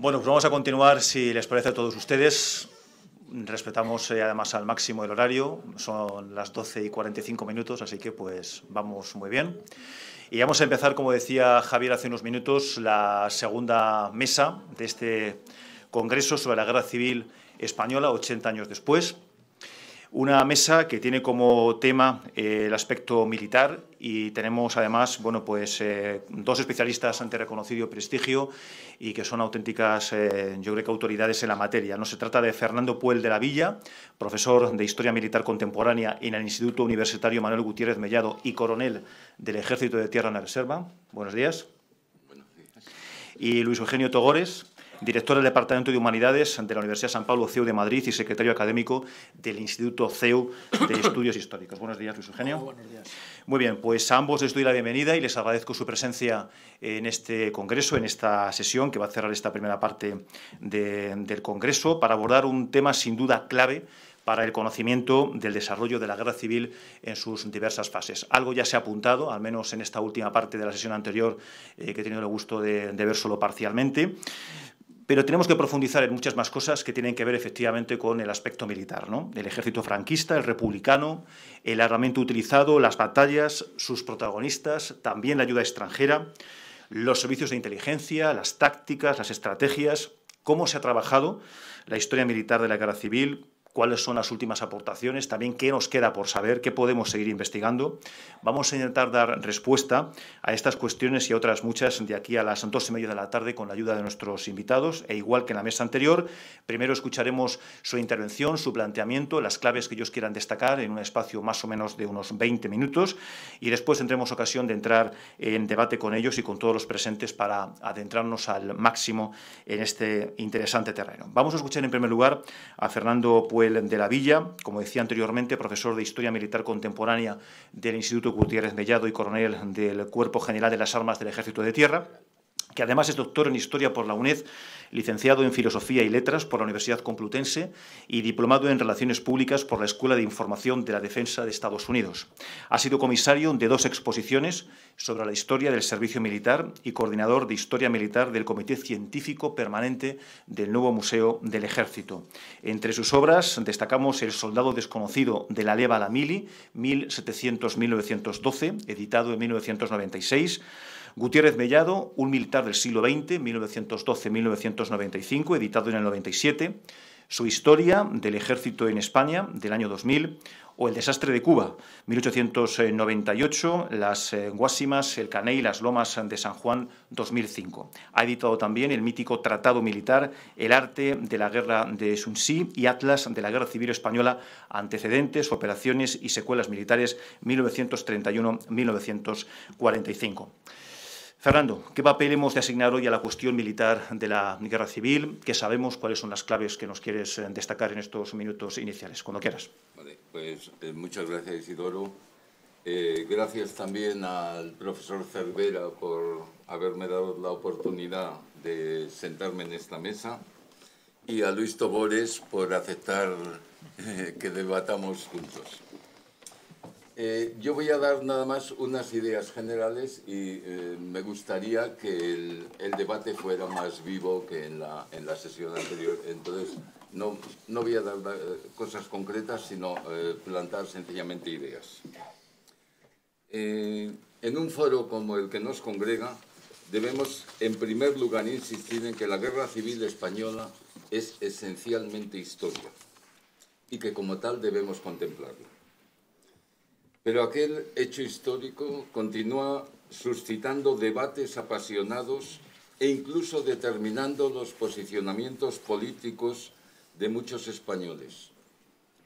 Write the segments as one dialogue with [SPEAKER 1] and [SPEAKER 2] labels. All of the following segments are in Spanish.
[SPEAKER 1] Bueno, pues vamos a continuar, si les parece a todos ustedes. Respetamos eh, además al máximo el horario, son las 12 y 45 minutos, así que pues vamos muy bien. Y vamos a empezar, como decía Javier hace unos minutos, la segunda mesa de este Congreso sobre la Guerra Civil Española, 80 años después. Una mesa que tiene como tema eh, el aspecto militar y tenemos además bueno, pues, eh, dos especialistas ante reconocido prestigio y que son auténticas, eh, yo creo que autoridades en la materia. No se trata de Fernando Puel de la Villa, profesor de Historia Militar Contemporánea en el Instituto Universitario Manuel Gutiérrez Mellado y coronel del Ejército de Tierra en la Reserva. Buenos días. Buenos días. Y Luis Eugenio Togores, director del Departamento de Humanidades de la Universidad San Pablo CEU de Madrid y secretario académico del Instituto CEU de Estudios Históricos. Buenos días, Luis Eugenio. Muy bien, pues a ambos les doy la bienvenida y les agradezco su presencia en este congreso, en esta sesión que va a cerrar esta primera parte del congreso para abordar un tema sin duda clave para el conocimiento del desarrollo de la guerra civil en sus diversas fases. Algo ya se ha apuntado, al menos en esta última parte de la sesión anterior, eh, que he tenido el gusto de ver solo parcialmente pero tenemos que profundizar en muchas más cosas que tienen que ver efectivamente con el aspecto militar, ¿no? El ejército franquista, el republicano, el armamento utilizado, las batallas, sus protagonistas, también la ayuda extranjera, los servicios de inteligencia, las tácticas, las estrategias, cómo se ha trabajado la historia militar de la guerra civil, cuáles son las últimas aportaciones, también qué nos queda por saber, qué podemos seguir investigando. Vamos a intentar dar respuesta a estas cuestiones y a otras muchas de aquí a las dos y media de la tarde con la ayuda de nuestros invitados. E igual que en la mesa anterior, primero escucharemos su intervención, su planteamiento, las claves que ellos quieran destacar en un espacio más o menos de unos 20 minutos y después tendremos ocasión de entrar en debate con ellos y con todos los presentes para adentrarnos al máximo en este interesante terreno. Vamos a escuchar en primer lugar a Fernando pues de la Villa, como decía anteriormente, profesor de Historia Militar Contemporánea del Instituto Gutiérrez Mellado y coronel del Cuerpo General de las Armas del Ejército de Tierra que además es doctor en Historia por la UNED, licenciado en Filosofía y Letras por la Universidad Complutense y diplomado en Relaciones Públicas por la Escuela de Información de la Defensa de Estados Unidos. Ha sido comisario de dos exposiciones sobre la historia del servicio militar y coordinador de Historia Militar del Comité Científico Permanente del nuevo Museo del Ejército. Entre sus obras destacamos El soldado desconocido de la leva a la mili, 1700-1912, editado en 1996, Gutiérrez Mellado, un militar del siglo XX, 1912-1995, editado en el 97, su historia del ejército en España del año 2000 o el desastre de Cuba, 1898, las eh, Guásimas, el Caney las Lomas de San Juan, 2005. Ha editado también el mítico Tratado Militar, El Arte de la Guerra de Sun Tzu y Atlas de la Guerra Civil Española, Antecedentes, Operaciones y Secuelas Militares, 1931-1945. Fernando, ¿qué papel hemos de asignar hoy a la cuestión militar de la guerra civil? ¿Qué sabemos? ¿Cuáles son las claves que nos quieres eh, destacar en estos minutos iniciales? Cuando quieras.
[SPEAKER 2] Vale, pues eh, muchas gracias, Isidoro. Eh, gracias también al profesor Cervera por haberme dado la oportunidad de sentarme en esta mesa y a Luis Tobores por aceptar que debatamos juntos. Eh, yo voy a dar nada más unas ideas generales y eh, me gustaría que el, debate fuera más vivo que en la, sesión anterior. Entonces, no, voy a dar eh, cosas concretas, sino plantar sencillamente ideas. en un foro como el que nos congrega, debemos en primer lugar insistir en que la guerra civil española es esencialmente historia y que como tal debemos contemplarlo. Pero aquel hecho histórico continúa suscitando debates apasionados e incluso determinando los posicionamientos políticos de muchos españoles,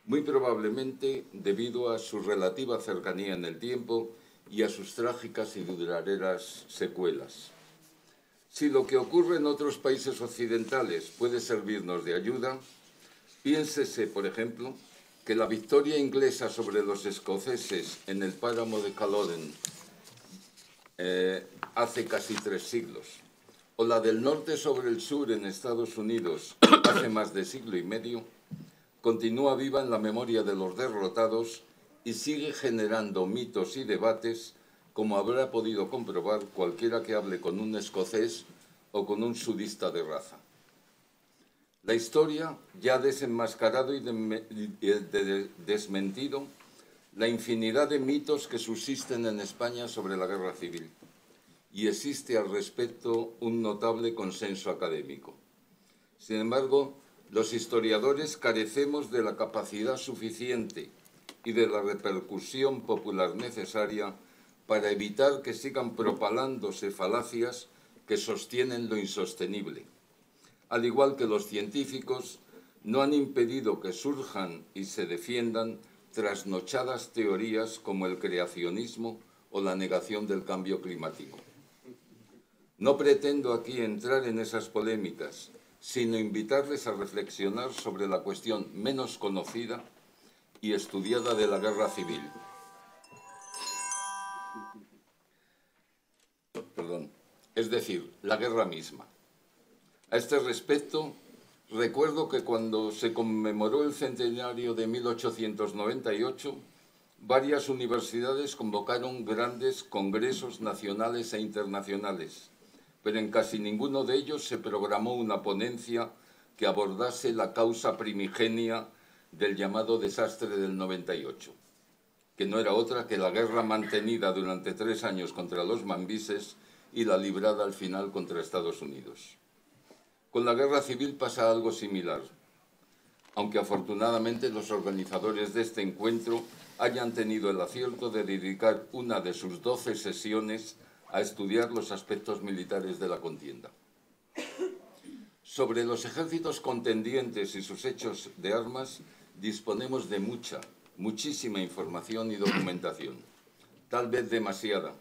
[SPEAKER 2] muy probablemente debido a su relativa cercanía en el tiempo y a sus trágicas y duraderas secuelas. Si lo que ocurre en otros países occidentales puede servirnos de ayuda, piénsese, por ejemplo, que la victoria inglesa sobre los escoceses en el páramo de Caloden eh, hace casi tres siglos, o la del norte sobre el sur en Estados Unidos hace más de siglo y medio, continúa viva en la memoria de los derrotados y sigue generando mitos y debates, como habrá podido comprobar cualquiera que hable con un escocés o con un sudista de raza. La historia ya ha desenmascarado y, desmentido la infinidad de mitos que subsisten en España sobre la guerra civil y existe al respecto un notable consenso académico. Sin embargo, los historiadores carecemos de la capacidad suficiente y de la repercusión popular necesaria para evitar que sigan propalándose falacias que sostienen lo insostenible al igual que los científicos, no han impedido que surjan y se defiendan trasnochadas teorías como el creacionismo o la negación del cambio climático. No pretendo aquí entrar en esas polémicas, sino invitarles a reflexionar sobre la cuestión menos conocida y estudiada de la guerra civil. Perdón. Es decir, la guerra misma. A este respecto, recuerdo que cuando se conmemoró el centenario de 1898, varias universidades convocaron grandes congresos nacionales e internacionales, pero en casi ninguno de ellos se programó una ponencia que abordase la causa primigenia del llamado desastre del 98, que no era otra que la guerra mantenida durante tres años contra los mambises y la librada al final contra Estados Unidos. Con la guerra civil pasa algo similar, aunque afortunadamente los organizadores de este encuentro hayan tenido el acierto de dedicar una de sus doce sesiones a estudiar los aspectos militares de la contienda. Sobre los ejércitos contendientes y sus hechos de armas disponemos de mucha, muchísima información y documentación, tal vez demasiada,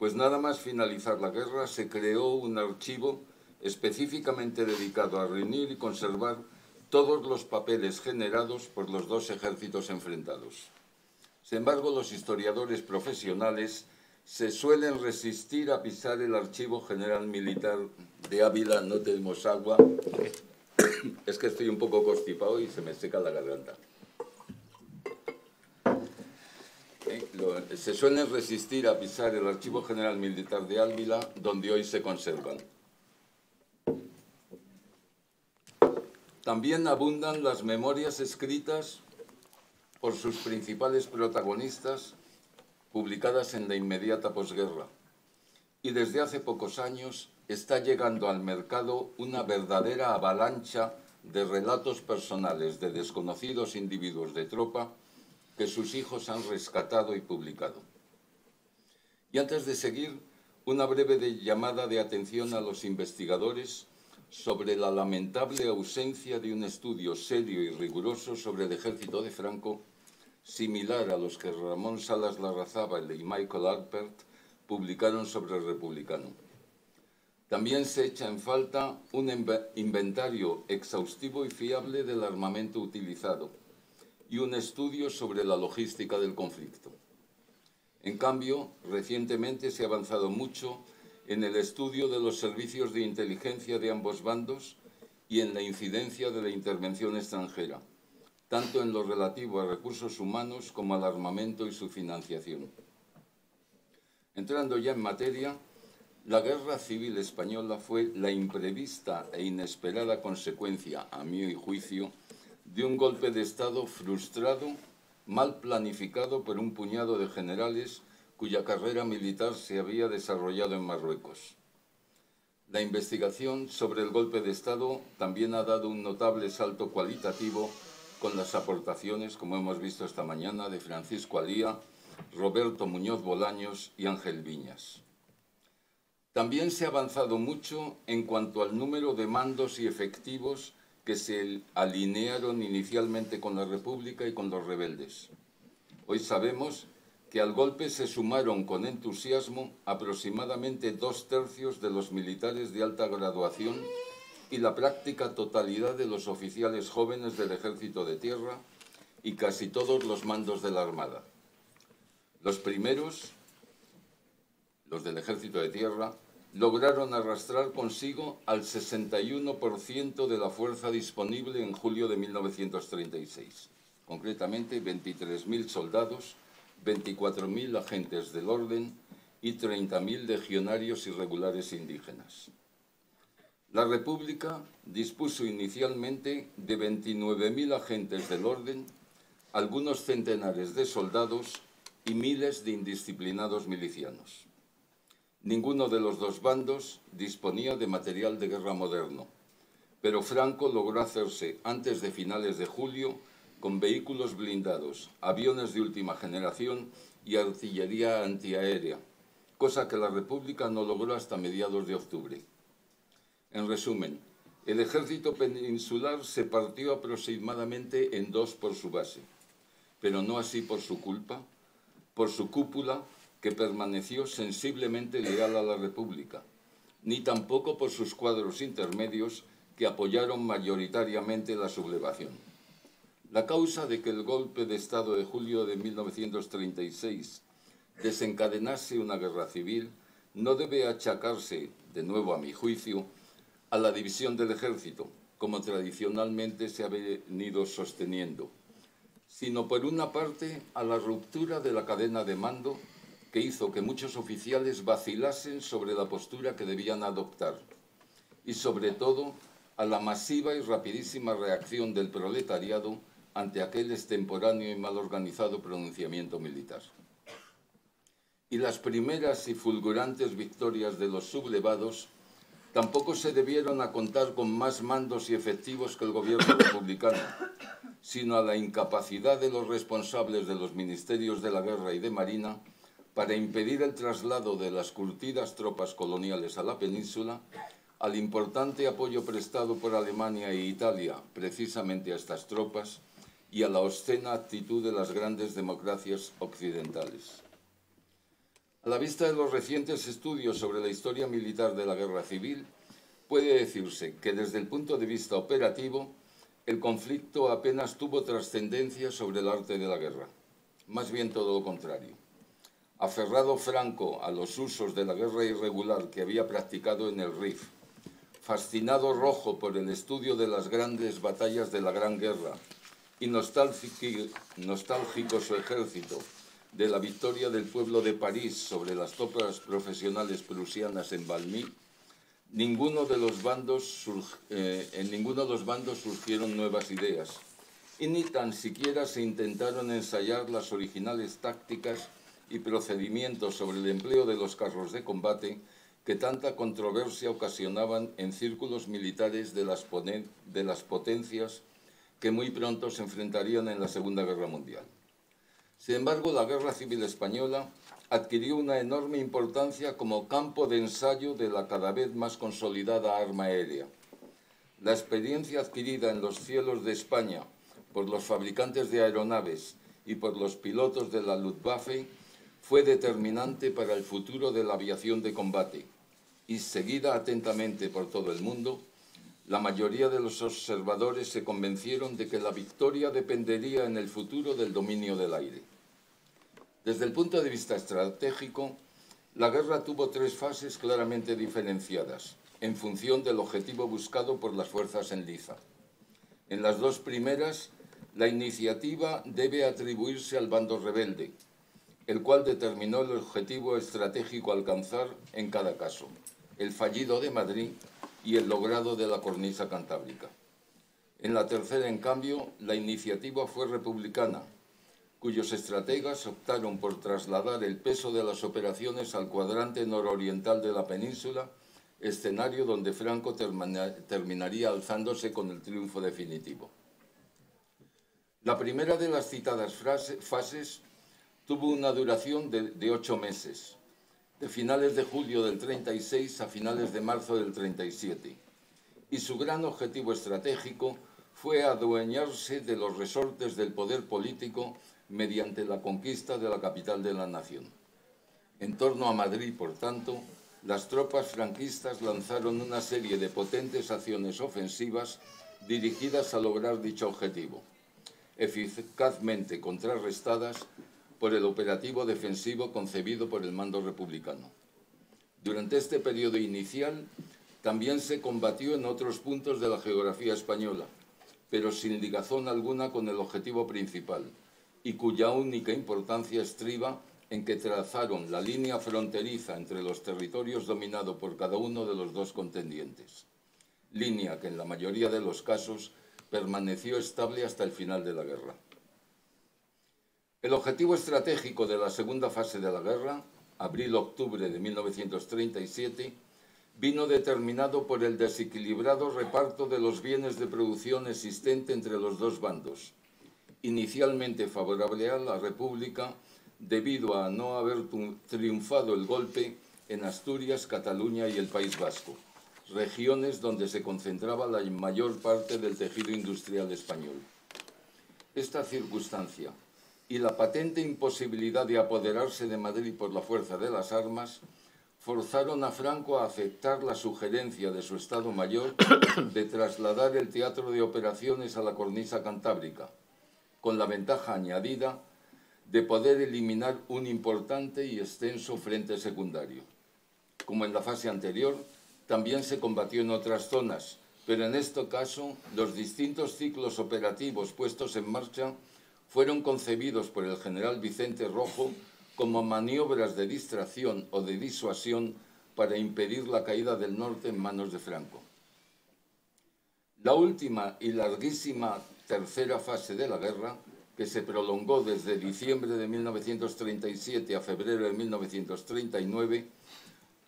[SPEAKER 2] pues nada más finalizar la guerra se creó un archivo específicamente dedicado a reunir y conservar todos los papeles generados por los dos ejércitos enfrentados. Sin embargo, los historiadores profesionales se suelen resistir a pisar el Archivo General Militar de Ávila, no tenemos agua. Es que estoy un poco constipado y se me seca la garganta. Eh, se suelen resistir a pisar el Archivo General Militar de Ávila, donde hoy se conservan. También abundan las memorias escritas por sus principales protagonistas, publicadas en la inmediata posguerra. Y desde hace pocos años está llegando al mercado una verdadera avalancha de relatos personales de desconocidos individuos de tropa que sus hijos han rescatado y publicado. Y antes de seguir, una breve llamada de atención a los investigadores sobre la lamentable ausencia de un estudio serio y riguroso sobre el ejército de Franco, similar a los que Ramón Salas Larrazábal y Michael Alpert publicaron sobre el republicano. También se echa en falta un inventario exhaustivo y fiable del armamento utilizado y un estudio sobre la logística del conflicto. En cambio, recientemente se ha avanzado mucho en el estudio de los servicios de inteligencia de ambos bandos y en la incidencia de la intervención extranjera, tanto en lo relativo a recursos humanos como al armamento y su financiación. Entrando ya en materia, la guerra civil española fue la imprevista e inesperada consecuencia, a mi juicio, de un golpe de Estado frustrado, mal planificado por un puñado de generales cuya carrera militar se había desarrollado en Marruecos. La investigación sobre el golpe de Estado también ha dado un notable salto cualitativo con las aportaciones, como hemos visto esta mañana, de Francisco Alía, Roberto Muñoz Bolaños y Ángel Viñas. También se ha avanzado mucho en cuanto al número de mandos y efectivos que se alinearon inicialmente con la República y con los rebeldes. Hoy sabemos que al golpe se sumaron con entusiasmo aproximadamente dos tercios de los militares de alta graduación y la práctica totalidad de los oficiales jóvenes del Ejército de Tierra y casi todos los mandos de la Armada. Los primeros, los del Ejército de Tierra, lograron arrastrar consigo al 61% de la fuerza disponible en julio de 1936, concretamente 23.000 soldados 24.000 agentes del orden y 30.000 legionarios irregulares indígenas. La República dispuso inicialmente de 29.000 agentes del orden, algunos centenares de soldados y miles de indisciplinados milicianos. Ninguno de los dos bandos disponía de material de guerra moderno, pero Franco logró hacerse antes de finales de julio con vehículos blindados, aviones de última generación y artillería antiaérea, cosa que la República no logró hasta mediados de octubre. En resumen, el ejército peninsular se partió aproximadamente en dos por su base, pero no así por su culpa, por su cúpula que permaneció sensiblemente leal a la República, ni tampoco por sus cuadros intermedios que apoyaron mayoritariamente la sublevación. La causa de que el golpe de Estado de julio de 1936 desencadenase una guerra civil no debe achacarse, de nuevo a mi juicio, a la división del ejército, como tradicionalmente se ha venido sosteniendo, sino por una parte a la ruptura de la cadena de mando que hizo que muchos oficiales vacilasen sobre la postura que debían adoptar y sobre todo a la masiva y rapidísima reacción del proletariado ante aquel extemporáneo y mal organizado pronunciamiento militar. Y las primeras y fulgurantes victorias de los sublevados tampoco se debieron a contar con más mandos y efectivos que el gobierno republicano, sino a la incapacidad de los responsables de los ministerios de la guerra y de marina para impedir el traslado de las curtidas tropas coloniales a la península, al importante apoyo prestado por Alemania e Italia precisamente a estas tropas, y a la obscena actitud de las grandes democracias occidentales. A la vista de los recientes estudios sobre la historia militar de la guerra civil, puede decirse que desde el punto de vista operativo, el conflicto apenas tuvo trascendencia sobre el arte de la guerra, más bien todo lo contrario. Aferrado Franco a los usos de la guerra irregular que había practicado en el Rif, fascinado Rojo por el estudio de las grandes batallas de la Gran Guerra y nostálgico, su ejército de la victoria del pueblo de París sobre las tropas profesionales prusianas en Valmy, ninguno de los bandos eh, en ninguno de los bandos surgieron nuevas ideas y ni tan siquiera se intentaron ensayar las originales tácticas y procedimientos sobre el empleo de los carros de combate que tanta controversia ocasionaban en círculos militares de las, de las potencias que muy pronto se enfrentarían en la Segunda Guerra Mundial. Sin embargo, la Guerra Civil Española adquirió una enorme importancia como campo de ensayo de la cada vez más consolidada arma aérea. La experiencia adquirida en los cielos de España por los fabricantes de aeronaves y por los pilotos de la Luftwaffe fue determinante para el futuro de la aviación de combate y seguida atentamente por todo el mundo, la mayoría de los observadores se convencieron de que la victoria dependería en el futuro del dominio del aire. Desde el punto de vista estratégico, la guerra tuvo tres fases claramente diferenciadas, en función del objetivo buscado por las fuerzas en liza. En las dos primeras, la iniciativa debe atribuirse al bando rebelde, el cual determinó el objetivo estratégico alcanzar en cada caso. El fallido de Madrid y el logrado de la cornisa cantábrica. En la tercera, en cambio, la iniciativa fue republicana, cuyos estrategas optaron por trasladar el peso de las operaciones al cuadrante nororiental de la península, escenario donde Franco terminaría alzándose con el triunfo definitivo. La primera de las citadas fases tuvo una duración de ocho meses de finales de julio del 36 a finales de marzo del 37, y su gran objetivo estratégico fue adueñarse de los resortes del poder político mediante la conquista de la capital de la nación. En torno a Madrid, por tanto, las tropas franquistas lanzaron una serie de potentes acciones ofensivas dirigidas a lograr dicho objetivo, eficazmente contrarrestadas por el operativo defensivo concebido por el mando republicano. Durante este periodo inicial también se combatió en otros puntos de la geografía española, pero sin ligazón alguna con el objetivo principal, y cuya única importancia estriba en que trazaron la línea fronteriza entre los territorios dominados por cada uno de los dos contendientes, línea que en la mayoría de los casos permaneció estable hasta el final de la guerra. El objetivo estratégico de la segunda fase de la guerra, abril-octubre de 1937, vino determinado por el desequilibrado reparto de los bienes de producción existente entre los dos bandos, inicialmente favorable a la República debido a no haber triunfado el golpe en Asturias, Cataluña y el País Vasco, regiones donde se concentraba la mayor parte del tejido industrial español. Esta circunstancia, y la patente imposibilidad de apoderarse de Madrid por la fuerza de las armas, forzaron a Franco a aceptar la sugerencia de su Estado Mayor de trasladar el teatro de operaciones a la cornisa cantábrica, con la ventaja añadida de poder eliminar un importante y extenso frente secundario. Como en la fase anterior, también se combatió en otras zonas, pero en este caso los distintos ciclos operativos puestos en marcha fueron concebidos por el general Vicente Rojo como maniobras de distracción o de disuasión para impedir la caída del norte en manos de Franco. La última y larguísima tercera fase de la guerra, que se prolongó desde diciembre de 1937 a febrero de 1939,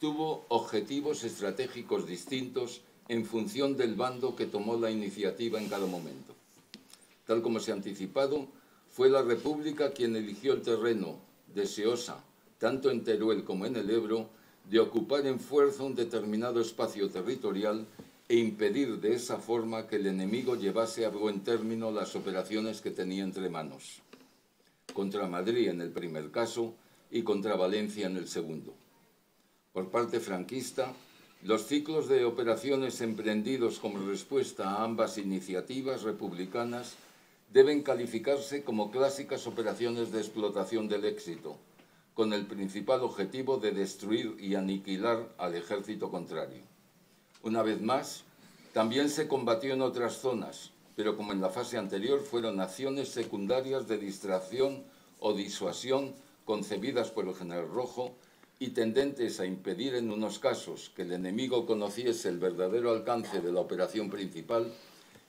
[SPEAKER 2] tuvo objetivos estratégicos distintos en función del bando que tomó la iniciativa en cada momento. Tal como se ha anticipado, fue la República quien eligió el terreno, deseosa, tanto en Teruel como en el Ebro, de ocupar en fuerza un determinado espacio territorial e impedir de esa forma que el enemigo llevase a buen término las operaciones que tenía entre manos, contra Madrid en el primer caso y contra Valencia en el segundo. Por parte franquista, los ciclos de operaciones emprendidos como respuesta a ambas iniciativas republicanas deben calificarse como clásicas operaciones de explotación del éxito, con el principal objetivo de destruir y aniquilar al ejército contrario. Una vez más, también se combatió en otras zonas, pero como en la fase anterior fueron acciones secundarias de distracción o disuasión concebidas por el general Rojo y tendentes a impedir en unos casos que el enemigo conociese el verdadero alcance de la operación principal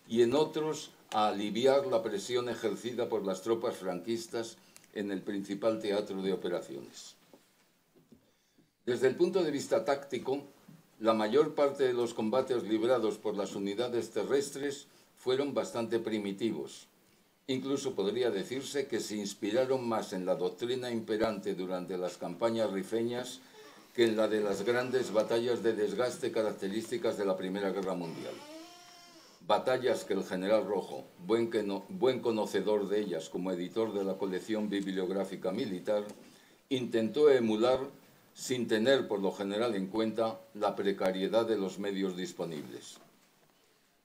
[SPEAKER 2] y en otros a aliviar la presión ejercida por las tropas franquistas en el principal teatro de operaciones. Desde el punto de vista táctico, la mayor parte de los combates librados por las unidades terrestres fueron bastante primitivos. Incluso podría decirse que se inspiraron más en la doctrina imperante durante las campañas rifeñas que en la de las grandes batallas de desgaste características de la Primera Guerra Mundial. Batallas que el general Rojo, buen, conocedor de ellas como editor de la colección bibliográfica militar, intentó emular sin tener por lo general en cuenta la precariedad de los medios disponibles.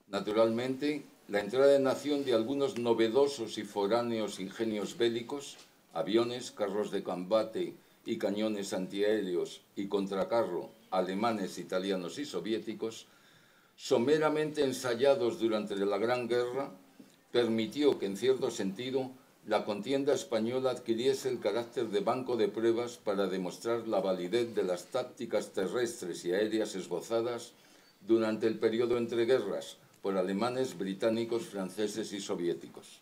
[SPEAKER 2] Naturalmente, la entrada en acción de algunos novedosos y foráneos ingenios bélicos, aviones, carros de combate y cañones antiaéreos y contracarro alemanes, italianos y soviéticos, someramente ensayados durante la Gran Guerra, permitió que, en cierto sentido, la contienda española adquiriese el carácter de banco de pruebas para demostrar la validez de las tácticas terrestres y aéreas esbozadas durante el periodo entre guerras por alemanes, británicos, franceses y soviéticos.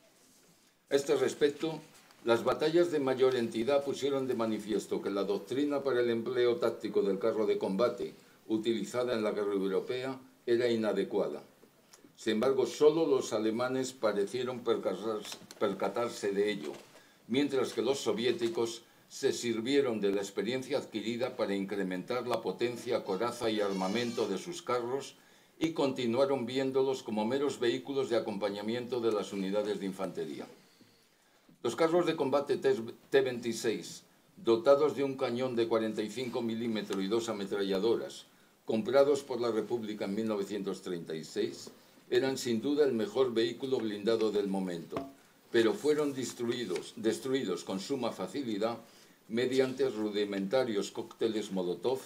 [SPEAKER 2] A este respecto, las batallas de mayor entidad pusieron de manifiesto que la doctrina para el empleo táctico del carro de combate utilizada en la guerra europea era inadecuada. Sin embargo, solo los alemanes parecieron percatarse de ello, mientras que los soviéticos se sirvieron de la experiencia adquirida para incrementar la potencia, coraza y armamento de sus carros y continuaron viéndolos como meros vehículos de acompañamiento de las unidades de infantería. Los carros de combate T-26, dotados de un cañón de 45 milímetros y dos ametralladoras, comprados por la República en 1936, eran sin duda el mejor vehículo blindado del momento, pero fueron destruidos, destruidos con suma facilidad mediante rudimentarios cócteles Molotov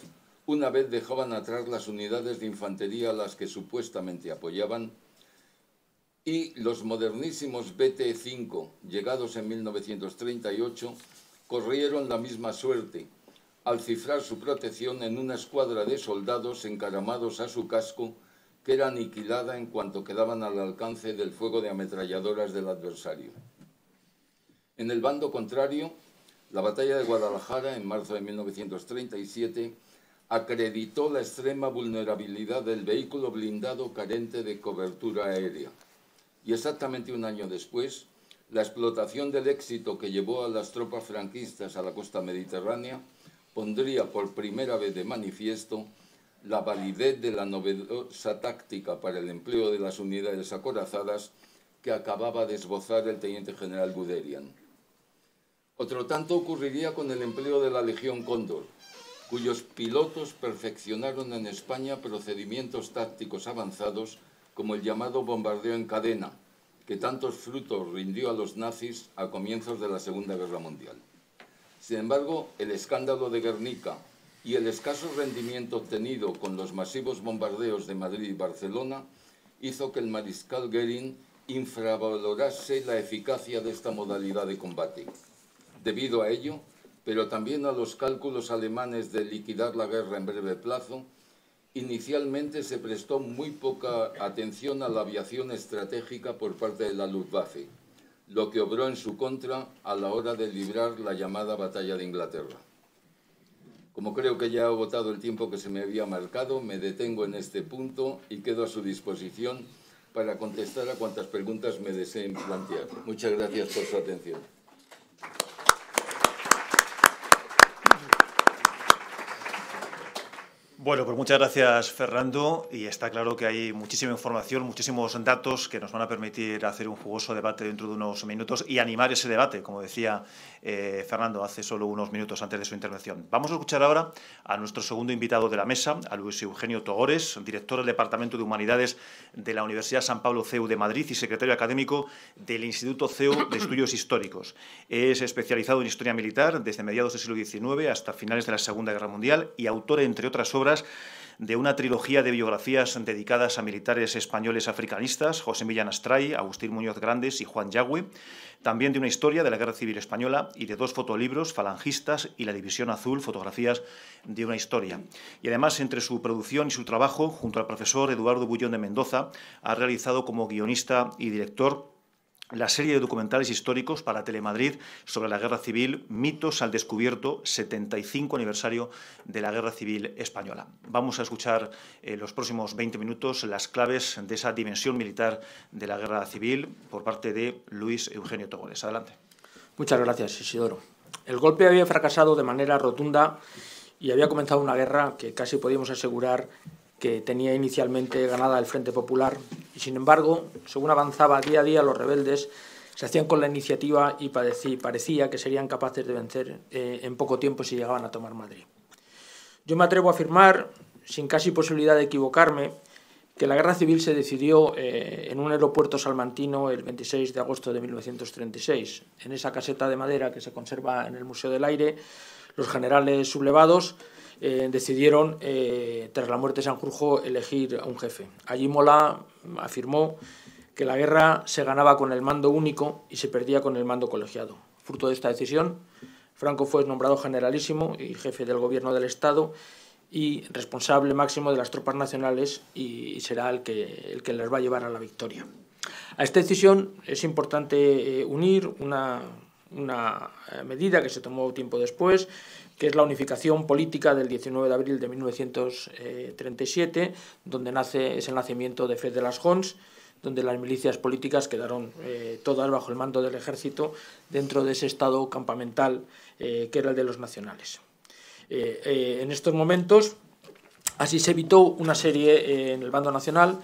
[SPEAKER 2] una vez dejaban atrás las unidades de infantería a las que supuestamente apoyaban y los modernísimos BT-5, llegados en 1938, corrieron la misma suerte, al cifrar su protección en una escuadra de soldados encaramados a su casco que era aniquilada en cuanto quedaban al alcance del fuego de ametralladoras del adversario. En el bando contrario, la batalla de Guadalajara, en marzo de 1937, acreditó la extrema vulnerabilidad del vehículo blindado carente de cobertura aérea. Y exactamente un año después, la explotación del éxito que llevó a las tropas franquistas a la costa mediterránea pondría por primera vez de manifiesto la validez de la novedosa táctica para el empleo de las unidades acorazadas que acababa de esbozar el teniente general Guderian. Otro tanto ocurriría con el empleo de la Legión Cóndor, cuyos pilotos perfeccionaron en España procedimientos tácticos avanzados como el llamado bombardeo en cadena, que tantos frutos rindió a los nazis a comienzos de la Segunda Guerra Mundial. Sin embargo, el escándalo de Guernica y el escaso rendimiento obtenido con los masivos bombardeos de Madrid y Barcelona hizo que el mariscal Guerin infravalorase la eficacia de esta modalidad de combate. Debido a ello, pero también a los cálculos alemanes de liquidar la guerra en breve plazo, inicialmente se prestó muy poca atención a la aviación estratégica por parte de la Luftwaffe lo que obró en su contra a la hora de librar la llamada Batalla de Inglaterra. Como creo que ya ha agotado el tiempo que se me había marcado, me detengo en este punto y quedo a su disposición para contestar a cuantas preguntas me deseen plantear. Muchas gracias por su atención.
[SPEAKER 1] Bueno, pues muchas gracias Fernando y está claro que hay muchísima información, muchísimos datos que nos van a permitir hacer un jugoso debate dentro de unos minutos y animar ese debate, como decía eh, Fernando hace solo unos minutos antes de su intervención. Vamos a escuchar ahora a nuestro segundo invitado de la mesa, a Luis Eugenio Togores, director del Departamento de Humanidades de la Universidad San Pablo CEU de Madrid y secretario académico del Instituto CEU de Estudios Históricos. Es especializado en historia militar desde mediados del siglo XIX hasta finales de la Segunda Guerra Mundial y autor, entre otras obras, de una trilogía de biografías dedicadas a militares españoles africanistas, José Millán Astray, Agustín Muñoz Grandes y Juan Yagüe, también de una historia de la Guerra Civil Española y de dos fotolibros, Falangistas y La División Azul, fotografías de una historia. Y además, entre su producción y su trabajo, junto al profesor Eduardo Bullón de Mendoza, ha realizado como guionista y director la serie de documentales históricos para Telemadrid sobre la Guerra Civil, Mitos al Descubierto, 75 aniversario de la Guerra Civil Española. Vamos a escuchar en eh, los próximos 20 minutos las claves de esa dimensión militar de la Guerra Civil por parte de Luis Eugenio Togoles. Adelante. Muchas gracias, Isidoro. El golpe había fracasado de manera rotunda y había comenzado
[SPEAKER 3] una guerra que casi podíamos asegurar que tenía inicialmente ganada el Frente Popular, y sin embargo, según avanzaba día a día, los rebeldes se hacían con la iniciativa y parecía que serían capaces de vencer eh, en poco tiempo si llegaban a tomar Madrid. Yo me atrevo a afirmar, sin casi posibilidad de equivocarme, que la guerra civil se decidió eh, en un aeropuerto salmantino el 26 de agosto de 1936. En esa caseta de madera que se conserva en el Museo del Aire, los generales sublevados eh, decidieron, eh, tras la muerte de Sanjurjo, elegir a un jefe. Allí Mola afirmó que la guerra se ganaba con el mando único y se perdía con el mando colegiado. Fruto de esta decisión, Franco fue nombrado generalísimo y jefe del gobierno del Estado y responsable máximo de las tropas nacionales y será el que, el que les va a llevar a la victoria. A esta decisión es importante eh, unir una, una medida que se tomó tiempo después, que es la unificación política del 19 de abril de 1937, eh, donde nace, ese nacimiento de Fred de las Hons, donde las milicias políticas quedaron eh, todas bajo el mando del ejército dentro de ese estado campamental eh, que era el de los nacionales. en estos momentos, así se evitó una serie en el bando nacional,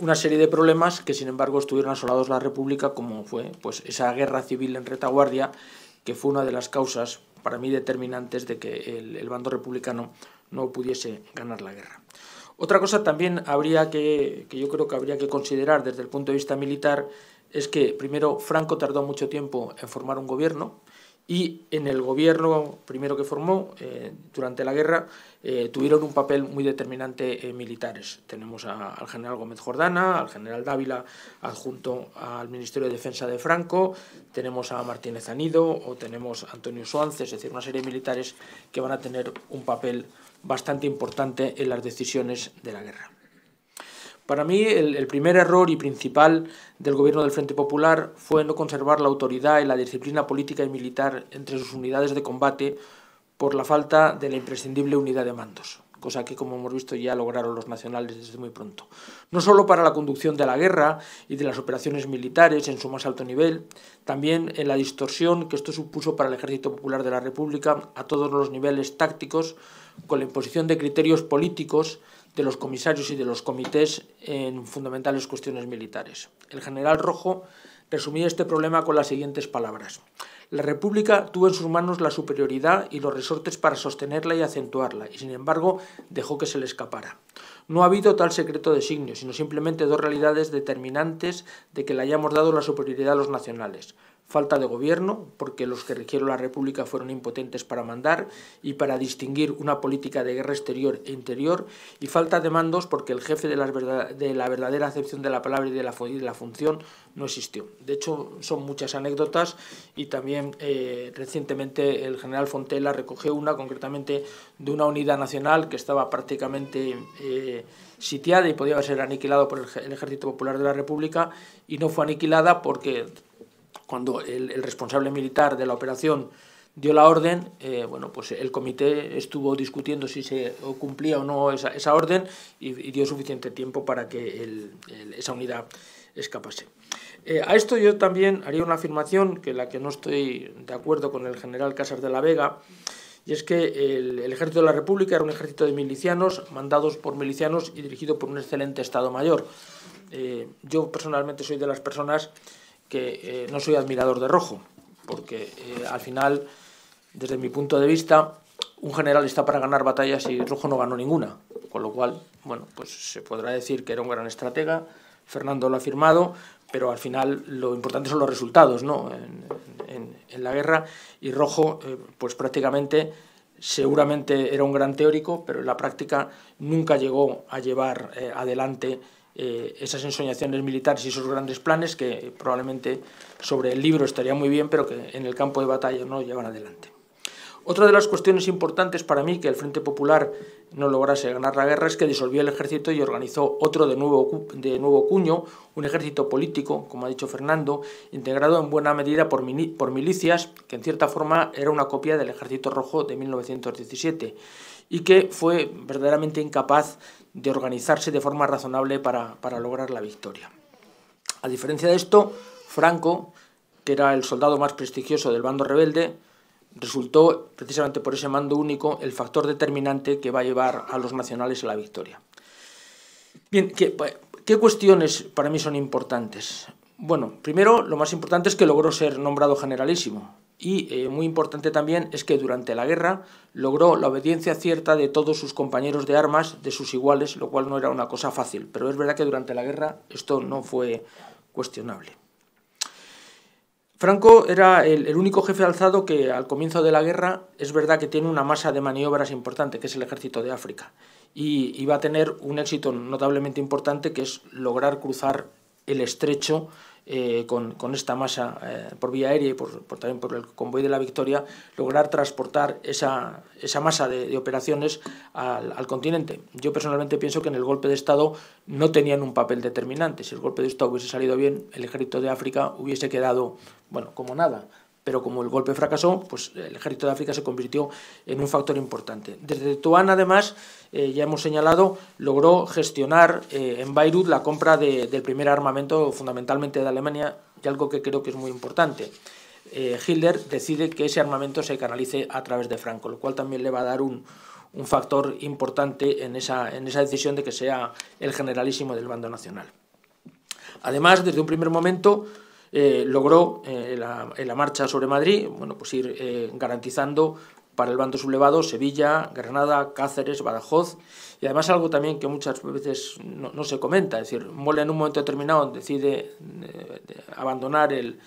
[SPEAKER 3] una serie de problemas que sin embargo estuvieron asolados la República, como fue pues, esa guerra civil en retaguardia, que fue una de las causas para mí determinantes de que el, bando republicano no pudiese ganar la guerra. Otra cosa también habría que, que yo creo que habría que considerar desde el punto de vista militar es que primero Franco tardó mucho tiempo en formar un gobierno y en el gobierno primero que formó eh, durante la guerra eh, tuvieron un papel muy determinante eh, militares. Tenemos al general Gómez Jordana, al general Dávila adjunto al Ministerio de Defensa de Franco, tenemos a Martínez Anido o tenemos a Antonio Suárez, es decir, una serie de militares que van a tener un papel bastante importante en las decisiones de la guerra. Para mí, el, primer error y principal del gobierno del Frente Popular fue no conservar la autoridad y la disciplina política y militar entre sus unidades de combate por la falta de la imprescindible unidad de mandos, cosa que, como hemos visto, ya lograron los nacionales desde muy pronto. No solo para la conducción de la guerra y de las operaciones militares en su más alto nivel, también en la distorsión que esto supuso para el Ejército Popular de la República a todos los niveles tácticos, con la imposición de criterios políticos de los comisarios y de los comités en fundamentales cuestiones militares. El general Rojo resumía este problema con las siguientes palabras. La República tuvo en sus manos la superioridad y los resortes para sostenerla y acentuarla, y sin embargo dejó que se le escapara. No ha habido tal secreto de designio, sino simplemente dos realidades determinantes de que le hayamos dado la superioridad a los nacionales falta de gobierno, porque los que regieron la República fueron impotentes para mandar y para distinguir una política de guerra exterior e interior, y falta de mandos porque el jefe de, la verdadera acepción de la palabra y de la, función no existió. De hecho, son muchas anécdotas y también eh, recientemente el general Fontela recogió una, concretamente de una unidad nacional que estaba prácticamente... Eh, sitiada y podía ser aniquilado por el Ejército Popular de la República y no fue aniquilada porque cuando el, responsable militar de la operación dio la orden, eh, bueno, pues el comité estuvo discutiendo si se cumplía o no esa, orden y, dio suficiente tiempo para que esa unidad escapase. Eh, a esto yo también haría una afirmación que la que no estoy de acuerdo con el general Casas de la Vega, y es que el, ejército de la República era un ejército de milicianos, mandados por milicianos y dirigido por un excelente Estado Mayor. Eh, yo personalmente soy de las personas que eh, no soy admirador de Rojo, porque eh, al final, desde mi punto de vista, un general está para ganar batallas y Rojo no ganó ninguna, con lo cual, bueno, pues se podrá decir que era un gran estratega, Fernando lo ha afirmado, pero al final lo importante son los resultados, ¿no? En, la guerra y Rojo, eh, pues prácticamente seguramente era un gran teórico, pero en la práctica nunca llegó a llevar adelante eh, esas ensoñaciones militares y esos grandes planes que probablemente sobre el libro estaría muy bien, pero que en el campo de batalla no llevan adelante. Otra de las cuestiones importantes para mí que el Frente Popular no lograse ganar la guerra es que disolvió el ejército y organizó otro de nuevo, de nuevo cuño, un ejército político, como ha dicho Fernando, integrado en buena medida por, por milicias, que en cierta forma era una copia del ejército rojo de 1917 y que fue verdaderamente incapaz de organizarse de forma razonable para, lograr la victoria. A diferencia de esto, Franco, que era el soldado más prestigioso del bando rebelde, resultó, precisamente por ese mando único, el factor determinante que va a llevar a los nacionales a la victoria. Bien, ¿qué, qué cuestiones para mí son importantes? Bueno, primero lo más importante es que logró ser nombrado generalísimo y eh, muy importante también es que durante la guerra logró la obediencia cierta de todos sus compañeros de armas, de sus iguales, lo cual no era una cosa fácil, pero es verdad que durante la guerra esto no fue cuestionable. Franco era el, único jefe alzado que al comienzo de la guerra es verdad que tiene una masa de maniobras importante, que es el ejército de África, y, iba a tener un éxito notablemente importante que es lograr cruzar el estrecho eh, con, esta masa eh, por vía aérea y por, también por el convoy de la Victoria, lograr transportar esa, masa de, operaciones al, continente. Yo personalmente pienso que en el golpe de Estado no tenían un papel determinante. Si el golpe de Estado hubiese salido bien, el ejército de África hubiese quedado, bueno, como nada. Pero como el golpe fracasó, pues el ejército de África se convirtió en un factor importante. Desde Tetuán, además, eh, ya hemos señalado, logró gestionar eh, en Beirut la compra del primer armamento fundamentalmente de Alemania y algo que creo que es muy importante. Eh, Hitler decide que ese armamento se canalice a través de Franco, lo cual también le va a dar un, un factor importante en esa, en esa decisión de que sea el generalísimo del bando nacional. Además, desde un primer momento, eh, logró en la marcha sobre Madrid bueno, pues ir garantizando para el bando sublevado, Sevilla, Granada, Cáceres, Badajoz, y además algo también que muchas veces no, se comenta, es decir, Mola en un momento determinado decide eh, abandonar el,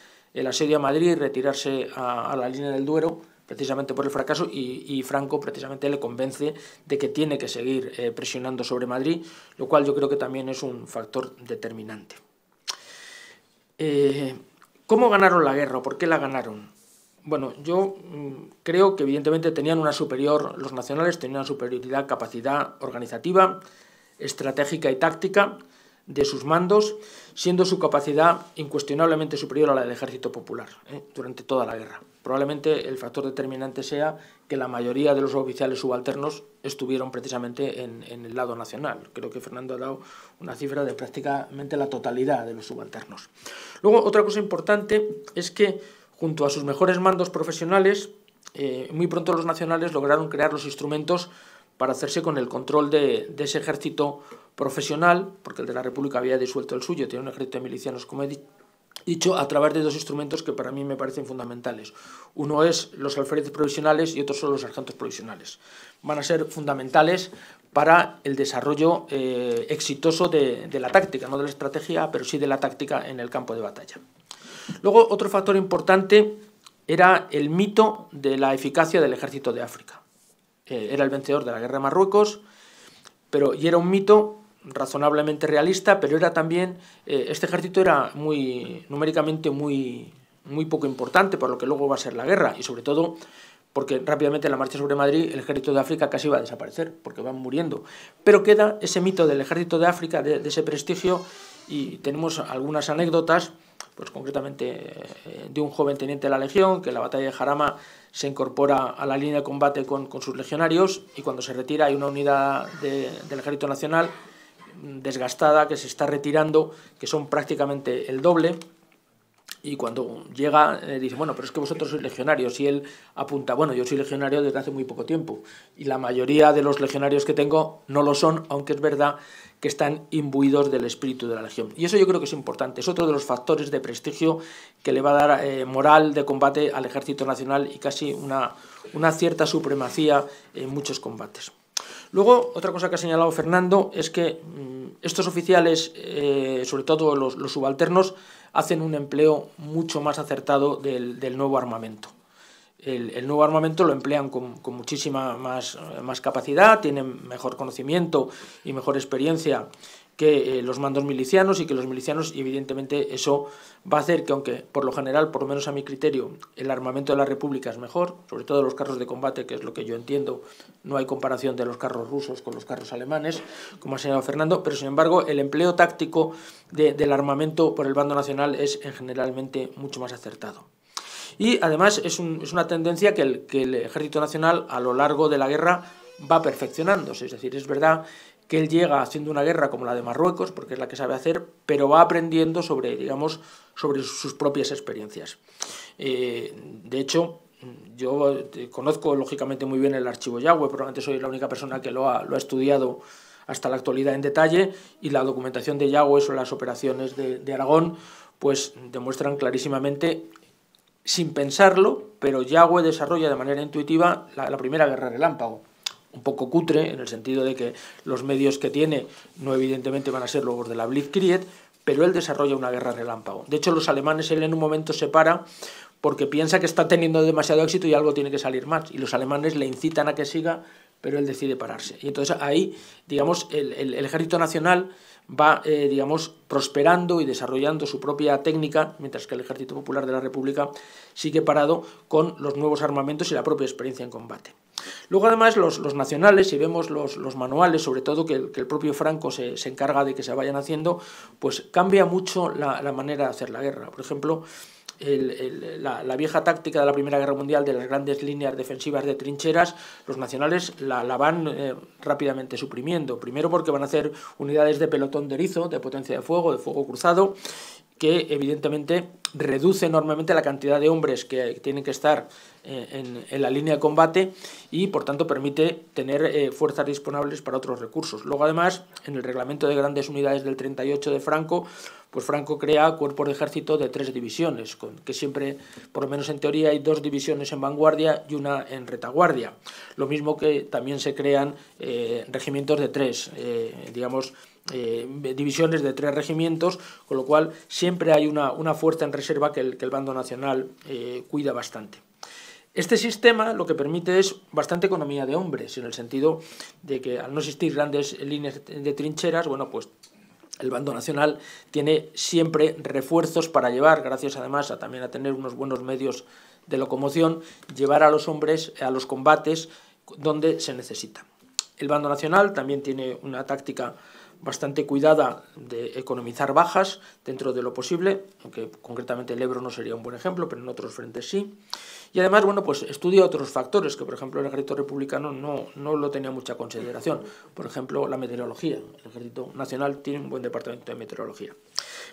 [SPEAKER 3] asedio a Madrid y retirarse a, la línea del Duero, precisamente por el fracaso, y, Franco precisamente le convence de que tiene que seguir eh, presionando sobre Madrid, lo cual yo creo que también es un factor determinante. Eh, ¿Cómo ganaron la guerra? o ¿Por qué la ganaron? Bueno, yo mm, creo que evidentemente tenían una superior, los nacionales tenían una superioridad, capacidad organizativa, estratégica y táctica de sus mandos, siendo su capacidad incuestionablemente superior a la del ejército popular ¿eh? durante toda la guerra. Probablemente el factor determinante sea que la mayoría de los oficiales subalternos estuvieron precisamente en, en el lado nacional. Creo que Fernando ha dado una cifra de prácticamente la totalidad de los subalternos. Luego, otra cosa importante es que Junto a sus mejores mandos profesionales, eh, muy pronto los nacionales lograron crear los instrumentos para hacerse con el control de, ese ejército profesional, porque el de la República había disuelto el suyo, tiene un ejército de milicianos, como he dicho, a través de dos instrumentos que para mí me parecen fundamentales. Uno es los alférez provisionales y otro son los sargentos provisionales. Van a ser fundamentales para el desarrollo eh, exitoso de la táctica, no de la estrategia, pero sí de la táctica en el campo de batalla. Luego, otro factor importante era el mito de la eficacia del ejército de África. Eh, era el vencedor de la guerra de Marruecos, pero, y era un mito razonablemente realista, pero era también, eh, este ejército era muy, numéricamente muy, muy poco importante, por lo que luego va a ser la guerra, y sobre todo porque rápidamente en la marcha sobre Madrid el ejército de África casi va a desaparecer, porque van muriendo. Pero queda ese mito del ejército de África, de ese prestigio, y tenemos algunas anécdotas pues concretamente eh, de un joven teniente de la Legión, que en la batalla de Jarama se incorpora a la línea de combate con, sus legionarios y cuando se retira hay una unidad del Ejército Nacional desgastada que se está retirando, que son prácticamente el doble, y cuando llega, eh, dice, bueno, pero es que vosotros sois legionarios. Y él apunta, bueno, yo soy legionario desde hace muy poco tiempo. Y la mayoría de los legionarios que tengo no lo son, aunque es verdad que están imbuidos del espíritu de la legión. Y eso yo creo que es importante. Es otro de los factores de prestigio que le va a dar eh, moral de combate al ejército nacional y casi una, cierta supremacía en muchos combates. Luego, otra cosa que ha señalado Fernando es que mm, estos oficiales, eh, sobre todo los subalternos, hacen un empleo mucho más acertado del, del nuevo armamento. El, nuevo armamento lo emplean con, muchísima más, más, capacidad, tienen mejor conocimiento y mejor experiencia que eh, los mandos milicianos y que los milicianos, evidentemente, eso va a hacer que, aunque por lo general, por lo menos a mi criterio, el armamento de la República es mejor, sobre todo los carros de combate, que es lo que yo entiendo, no hay comparación de los carros rusos con los carros alemanes, como ha señalado Fernando, pero sin embargo, el empleo táctico del armamento por el bando nacional es en generalmente mucho más acertado. Y además es, una tendencia que el, que el Ejército Nacional a lo largo de la guerra va perfeccionándose. Es decir, es verdad que él llega haciendo una guerra como la de Marruecos, porque es la que sabe hacer, pero va aprendiendo sobre, digamos, sobre sus propias experiencias. Eh, de hecho, yo conozco lógicamente muy bien el archivo Yahweh, probablemente soy la única persona que lo ha, estudiado hasta la actualidad en detalle, y la documentación de Yahweh sobre las operaciones de, Aragón, pues demuestran clarísimamente sin pensarlo, pero Yahweh desarrolla de manera intuitiva la, la primera guerra relámpago un poco cutre, en el sentido de que los medios que tiene no evidentemente van a ser los de la Blitzkrieg, pero él desarrolla una guerra relámpago. De hecho, los alemanes, él en un momento se para porque piensa que está teniendo demasiado éxito y algo tiene que salir más. Y los alemanes le incitan a que siga, pero él decide pararse. Y entonces ahí, digamos, el, el, el ejército nacional va, eh, digamos, prosperando y desarrollando su propia técnica, mientras que el Ejército Popular de la República sigue parado con los nuevos armamentos y la propia experiencia en combate. Luego, además, los, nacionales, si vemos los, los manuales, sobre todo que el, propio Franco se, encarga de que se vayan haciendo, pues cambia mucho la, la manera de hacer la guerra. Por ejemplo, la, vieja táctica de la Primera Guerra Mundial de las grandes líneas defensivas de trincheras, los nacionales la, van eh, rápidamente suprimiendo. Primero porque van a hacer unidades de pelotón de erizo, de potencia de fuego, de fuego cruzado, que evidentemente reduce enormemente la cantidad de hombres que tienen que estar eh, en, la línea de combate y por tanto permite tener eh, fuerzas disponibles para otros recursos. Luego además, en el reglamento de grandes unidades del 38 de Franco, pues Franco crea cuerpos de ejército de tres divisiones, que siempre, por lo menos en teoría, hay dos divisiones en vanguardia y una en retaguardia. Lo mismo que también se crean eh, regimientos de tres, digamos, divisiones de tres regimientos, con lo cual siempre hay una, fuerza en reserva que el, bando nacional cuida bastante. Este sistema lo que permite es bastante economía de hombres, en el sentido de que al no existir grandes líneas de trincheras, bueno, pues el bando nacional tiene siempre refuerzos para llevar, gracias además a también a tener unos buenos medios de locomoción, llevar a los hombres a los combates donde se necesita. El bando nacional también tiene una táctica bastante cuidada de economizar bajas dentro de lo posible, aunque concretamente el Ebro no sería un buen ejemplo, pero en otros frentes sí. Y además, bueno, pues estudia otros factores que, por ejemplo, el ejército republicano no, lo tenía mucha consideración. Por ejemplo, la meteorología. El ejército nacional tiene un buen departamento de meteorología.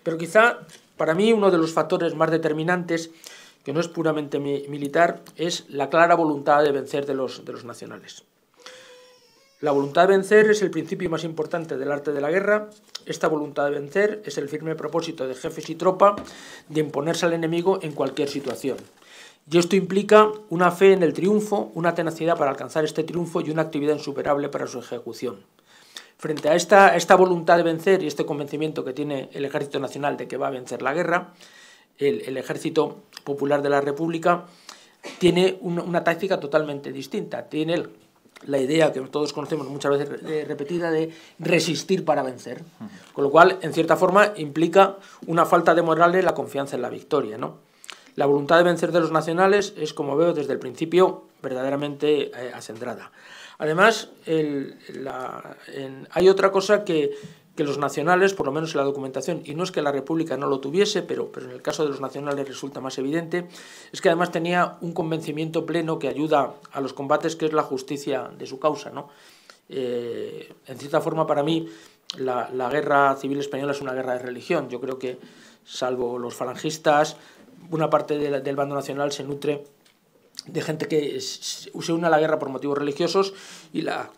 [SPEAKER 3] Pero quizá, para mí, uno de los factores más determinantes que no es puramente militar, es la clara voluntad de vencer de los, de los nacionales. La voluntad de vencer es el principio más importante del arte de la guerra. Esta voluntad de vencer es el firme propósito de jefes y tropa de imponerse al enemigo en cualquier situación. Y esto implica una fe en el triunfo, una tenacidad para alcanzar este triunfo y una actividad insuperable para su ejecución. Frente a esta, voluntad de vencer y este convencimiento que tiene el Ejército Nacional de que va a vencer la guerra, el, Ejército Popular de la República tiene una, táctica totalmente distinta. Tiene la idea que todos conocemos muchas veces eh, repetida de resistir para vencer, con lo cual, en cierta forma, implica una falta de moral y la confianza en la victoria, ¿no? La voluntad de vencer de los nacionales es, como veo desde el principio, verdaderamente eh, Además, hay otra cosa que, que, los nacionales, por lo menos en la documentación, y no es que la República no lo tuviese, pero, pero en el caso de los nacionales resulta más evidente, es que además tenía un convencimiento pleno que ayuda a los combates, que es la justicia de su causa. ¿no? Eh, en cierta forma, para mí, la, la guerra civil española es una guerra de religión. Yo creo que, salvo los falangistas, una parte del bando nacional se nutre de gente que se une a la guerra por motivos religiosos y la,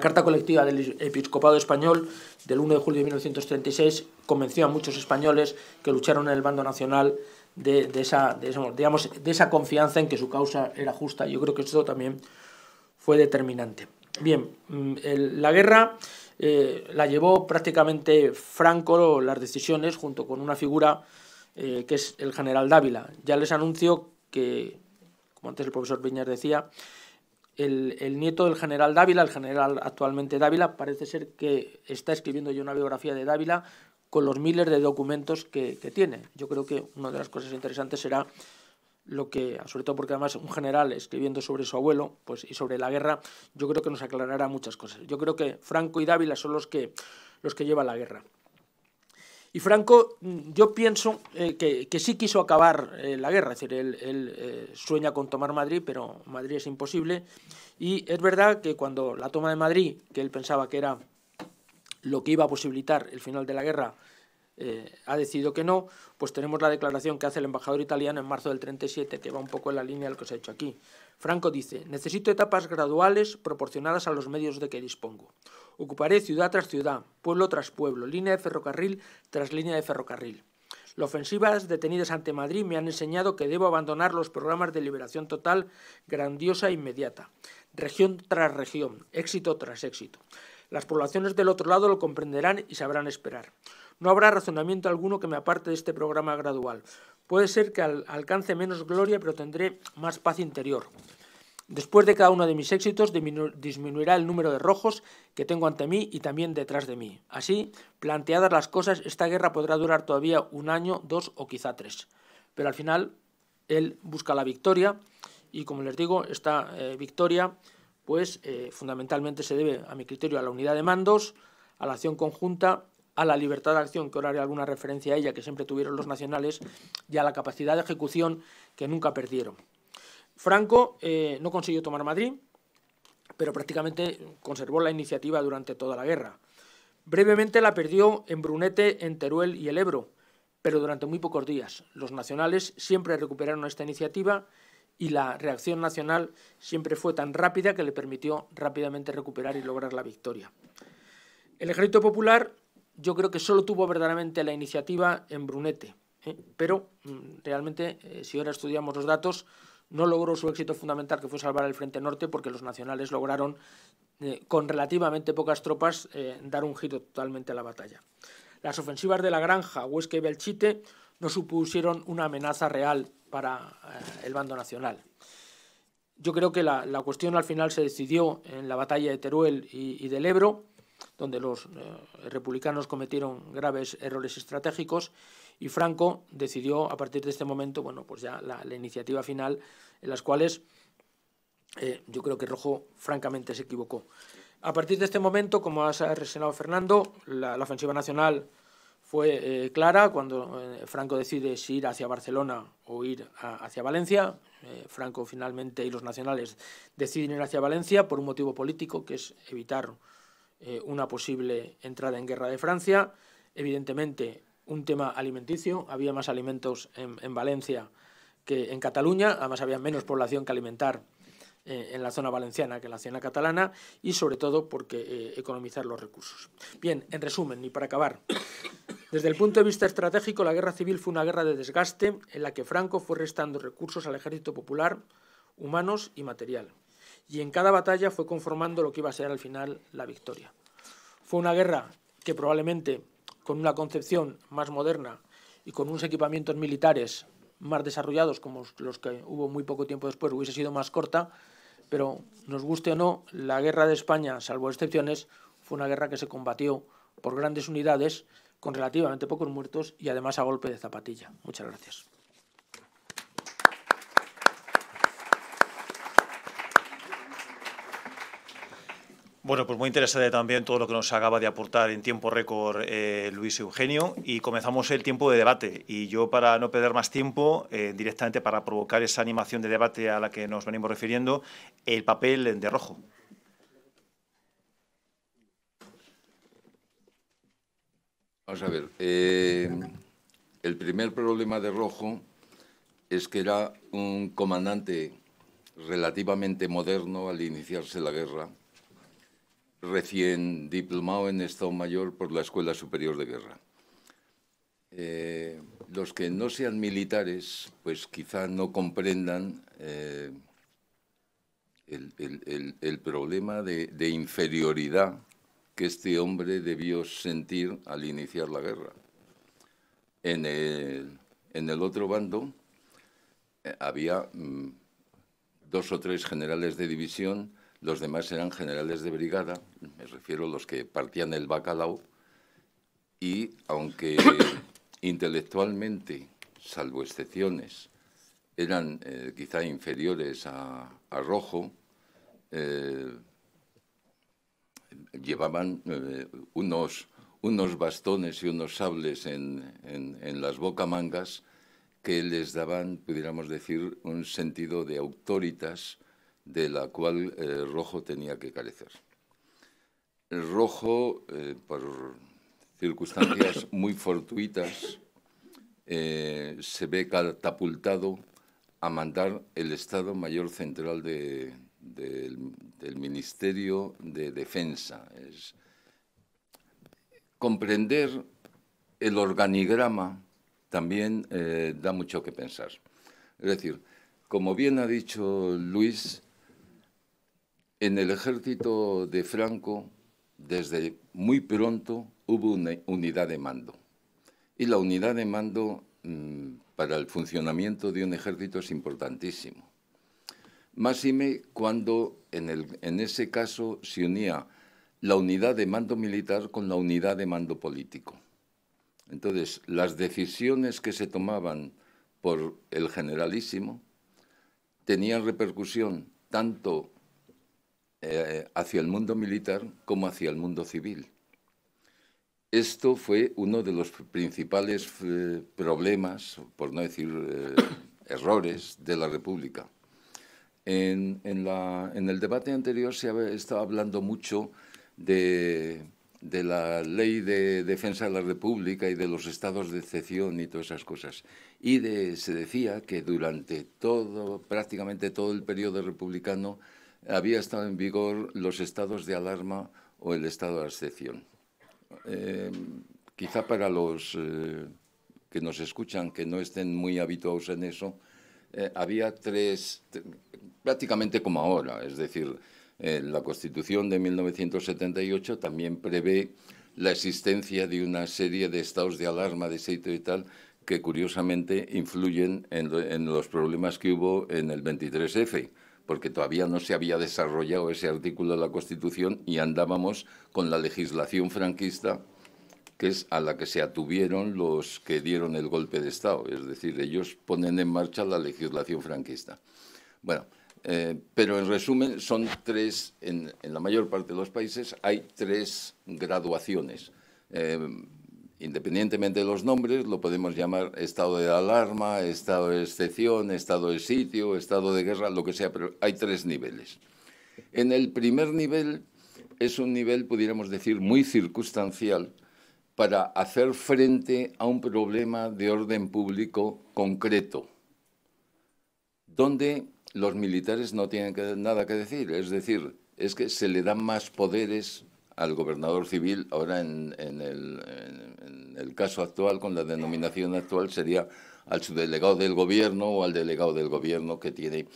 [SPEAKER 3] Carta Colectiva del Episcopado Español del 1 de julio de 1936 convenció a muchos españoles que lucharon en el bando nacional de, esa, digamos, de esa confianza en que su causa era justa. Yo creo que esto también fue determinante. Bien, mm, la guerra eh, la llevó prácticamente Franco las decisiones junto con una figura eh, que es el general Dávila. Ya les anuncio que, como antes el profesor Viñas decía, el, nieto del general Dávila, el general actualmente Dávila, parece ser que está escribiendo ya una biografía de Dávila con los miles de documentos que, tiene. Yo creo que una de las cosas interesantes será lo que, sobre todo porque además un general escribiendo sobre su abuelo pues, y sobre la guerra, yo creo que nos aclarará muchas cosas. Yo creo que Franco y Dávila son los que, los que llevan la guerra. Y Franco, mm, yo pienso eh, que, sí quiso acabar eh, la guerra, es decir, él, eh, sueña con tomar Madrid, pero Madrid es imposible. Y es verdad que cuando la toma de Madrid, que él pensaba que era lo que iba a posibilitar el final de la guerra, ha decidido que no, pues tenemos la declaración que hace el embajador italiano en marzo del 37, que va un poco en la línea de lo que se ha hecho aquí. Franco dice, necesito etapas graduales proporcionadas a los medios de que dispongo. Ocuparé ciudad tras ciudad, pueblo tras pueblo, línea de ferrocarril tras línea de ferrocarril. Las ofensivas detenidas ante Madrid me han enseñado que debo abandonar los programas de liberación total grandiosa e inmediata, región tras región, éxito tras éxito. Las poblaciones del otro lado lo comprenderán y sabrán esperar. No habrá razonamiento alguno que me aparte de este programa gradual. Puede ser que alcance menos gloria, pero tendré más paz interior. Después de cada uno de mis éxitos disminuirá el número de rojos que tengo ante mí y también detrás de mí. Así, planteadas las cosas, esta guerra podrá durar todavía un año, dos o quizá tres. Pero al final, él busca la victoria y, como les digo, esta eh, victoria pues eh, fundamentalmente se debe, a mi criterio, a la unidad de mandos, a la acción conjunta, a la libertad de acción, que ahora haré alguna referencia a ella, que siempre tuvieron los nacionales, y a la capacidad de ejecución que nunca perdieron. Franco eh, no consiguió tomar Madrid, pero prácticamente conservó la iniciativa durante toda la guerra. Brevemente la perdió en Brunete, en Teruel y el Ebro, pero durante muy pocos días. Los nacionales siempre recuperaron esta iniciativa y la reacción nacional siempre fue tan rápida que le permitió rápidamente recuperar y lograr la victoria. El Ejército Popular yo creo que solo tuvo verdaderamente la iniciativa en Brunete, ¿eh? pero mm, realmente eh, si ahora estudiamos los datos no logró su éxito fundamental, que fue salvar el Frente Norte, porque los nacionales lograron, eh, con relativamente pocas tropas, eh, dar un giro totalmente a la batalla. Las ofensivas de la Granja, Huesca y Belchite no supusieron una amenaza real para eh, el bando nacional. Yo creo que la, cuestión al final se decidió en la batalla de Teruel y del Ebro, donde los republicanos cometieron graves errores estratégicos, y Franco decidió a partir de este momento, bueno, pues ya la, iniciativa final, en las cuales eh, yo creo que Rojo francamente se equivocó. A partir de este momento, como ha resenado Fernando, la, ofensiva nacional fue eh, clara cuando eh, Franco decide si ir hacia Barcelona o ir hacia Valencia. Franco finalmente y los nacionales deciden ir hacia Valencia por un motivo político, que es evitar una posible entrada en guerra de Francia. Evidentemente, un tema alimenticio, había más alimentos en, Valencia que en Cataluña, además había menos población que alimentar eh, en la zona valenciana que en la zona catalana y sobre todo porque eh, economizar los recursos. Bien, en resumen y para acabar, desde el punto de vista estratégico la guerra civil fue una guerra de desgaste en la que Franco fue restando recursos al ejército popular, humanos y material, y en cada batalla fue conformando lo que iba a ser al final la victoria. Fue una guerra que probablemente con una concepción más moderna y con unos equipamientos militares más desarrollados, como los que hubo muy poco tiempo después, hubiese sido más corta, pero nos guste o no, la guerra de España, salvo excepciones, fue una guerra que se combatió por grandes unidades, con relativamente pocos muertos y además a golpe de zapatilla. Muchas gracias.
[SPEAKER 1] Bueno, pues muy interesante también todo lo que nos acaba de aportar en tiempo récord eh, Luis Eugenio y comenzamos el tiempo de debate y yo para no perder más tiempo, eh, directamente para provocar esa animación de debate a la que nos venimos refiriendo, el papel de rojo.
[SPEAKER 2] Vamos a ver, eh, el primer problema de rojo es que era un comandante relativamente moderno al iniciarse la guerra recién diplomado en Estado Mayor por la Escuela Superior de Guerra. Eh, los que no sean militares, pues quizá no comprendan eh, el, problema de, inferioridad que este hombre debió sentir al iniciar la guerra. En el, otro bando eh, había mm, dos o tres generales de división los demás eran generales de brigada, me refiero a los que partían el bacalao, y aunque intelectualmente, salvo excepciones, eran eh, quizá inferiores a, Rojo, eh, llevaban eh, unos, unos bastones y unos sables en, las bocamangas que les daban, pudiéramos decir, un sentido de autoritas de la cual eh, Rojo tenía que carecer. El Rojo, eh, por circunstancias muy fortuitas, eh, se ve catapultado a mandar el Estado Mayor Central del, Ministerio de Defensa. comprender el organigrama también da mucho que pensar. Es decir, como bien ha dicho Luis, en el ejército de Franco, desde muy pronto, hubo una unidad de mando. Y la unidad de mando mm, para el funcionamiento de un ejército es importantísimo. Máxime cuando en, el, en ese caso se unía la unidad de mando militar con la unidad de mando político. Entonces, las decisiones que se tomaban por el generalísimo tenían repercusión tanto eh, hacia el mundo militar como hacia el mundo civil. Esto fue uno de los principales eh, problemas, por no decir eh, errores, de la República. En, el debate anterior se estaba hablando mucho de, la ley de defensa de la República y de los estados de excepción y todas esas cosas. Y se decía que durante todo, prácticamente todo el periodo republicano, había estado en vigor los estados de alarma o el estado de excepción. Eh, quizá para los eh, que nos escuchan, que no estén muy habituados en eso, eh, había tres, prácticamente como ahora, es decir, la Constitución de 1978 también prevé la existencia de una serie de estados de alarma, de sitio y tal, que curiosamente influyen en, en los problemas que hubo en el 23F porque todavía no se había desarrollado ese artículo de la Constitución y andábamos con la legislación franquista, que es a la que se atuvieron los que dieron el golpe de Estado. Es decir, ellos ponen en marcha la legislación franquista. Bueno, eh, pero en resumen, son tres, en, la mayor parte de los países hay tres graduaciones. Eh, independientemente de los nombres, lo podemos llamar estado de alarma, estado de excepción, estado de sitio, estado de guerra, lo que sea, pero hay tres niveles. En el primer nivel es un nivel, pudiéramos decir, muy circunstancial para hacer frente a un problema de orden público concreto, donde los militares no tienen nada que decir, es decir, es que se le dan más poderes al gobernador civil. Ahora, en, el, caso actual, con la denominación actual, sería al subdelegado del gobierno o al delegado del gobierno que tiene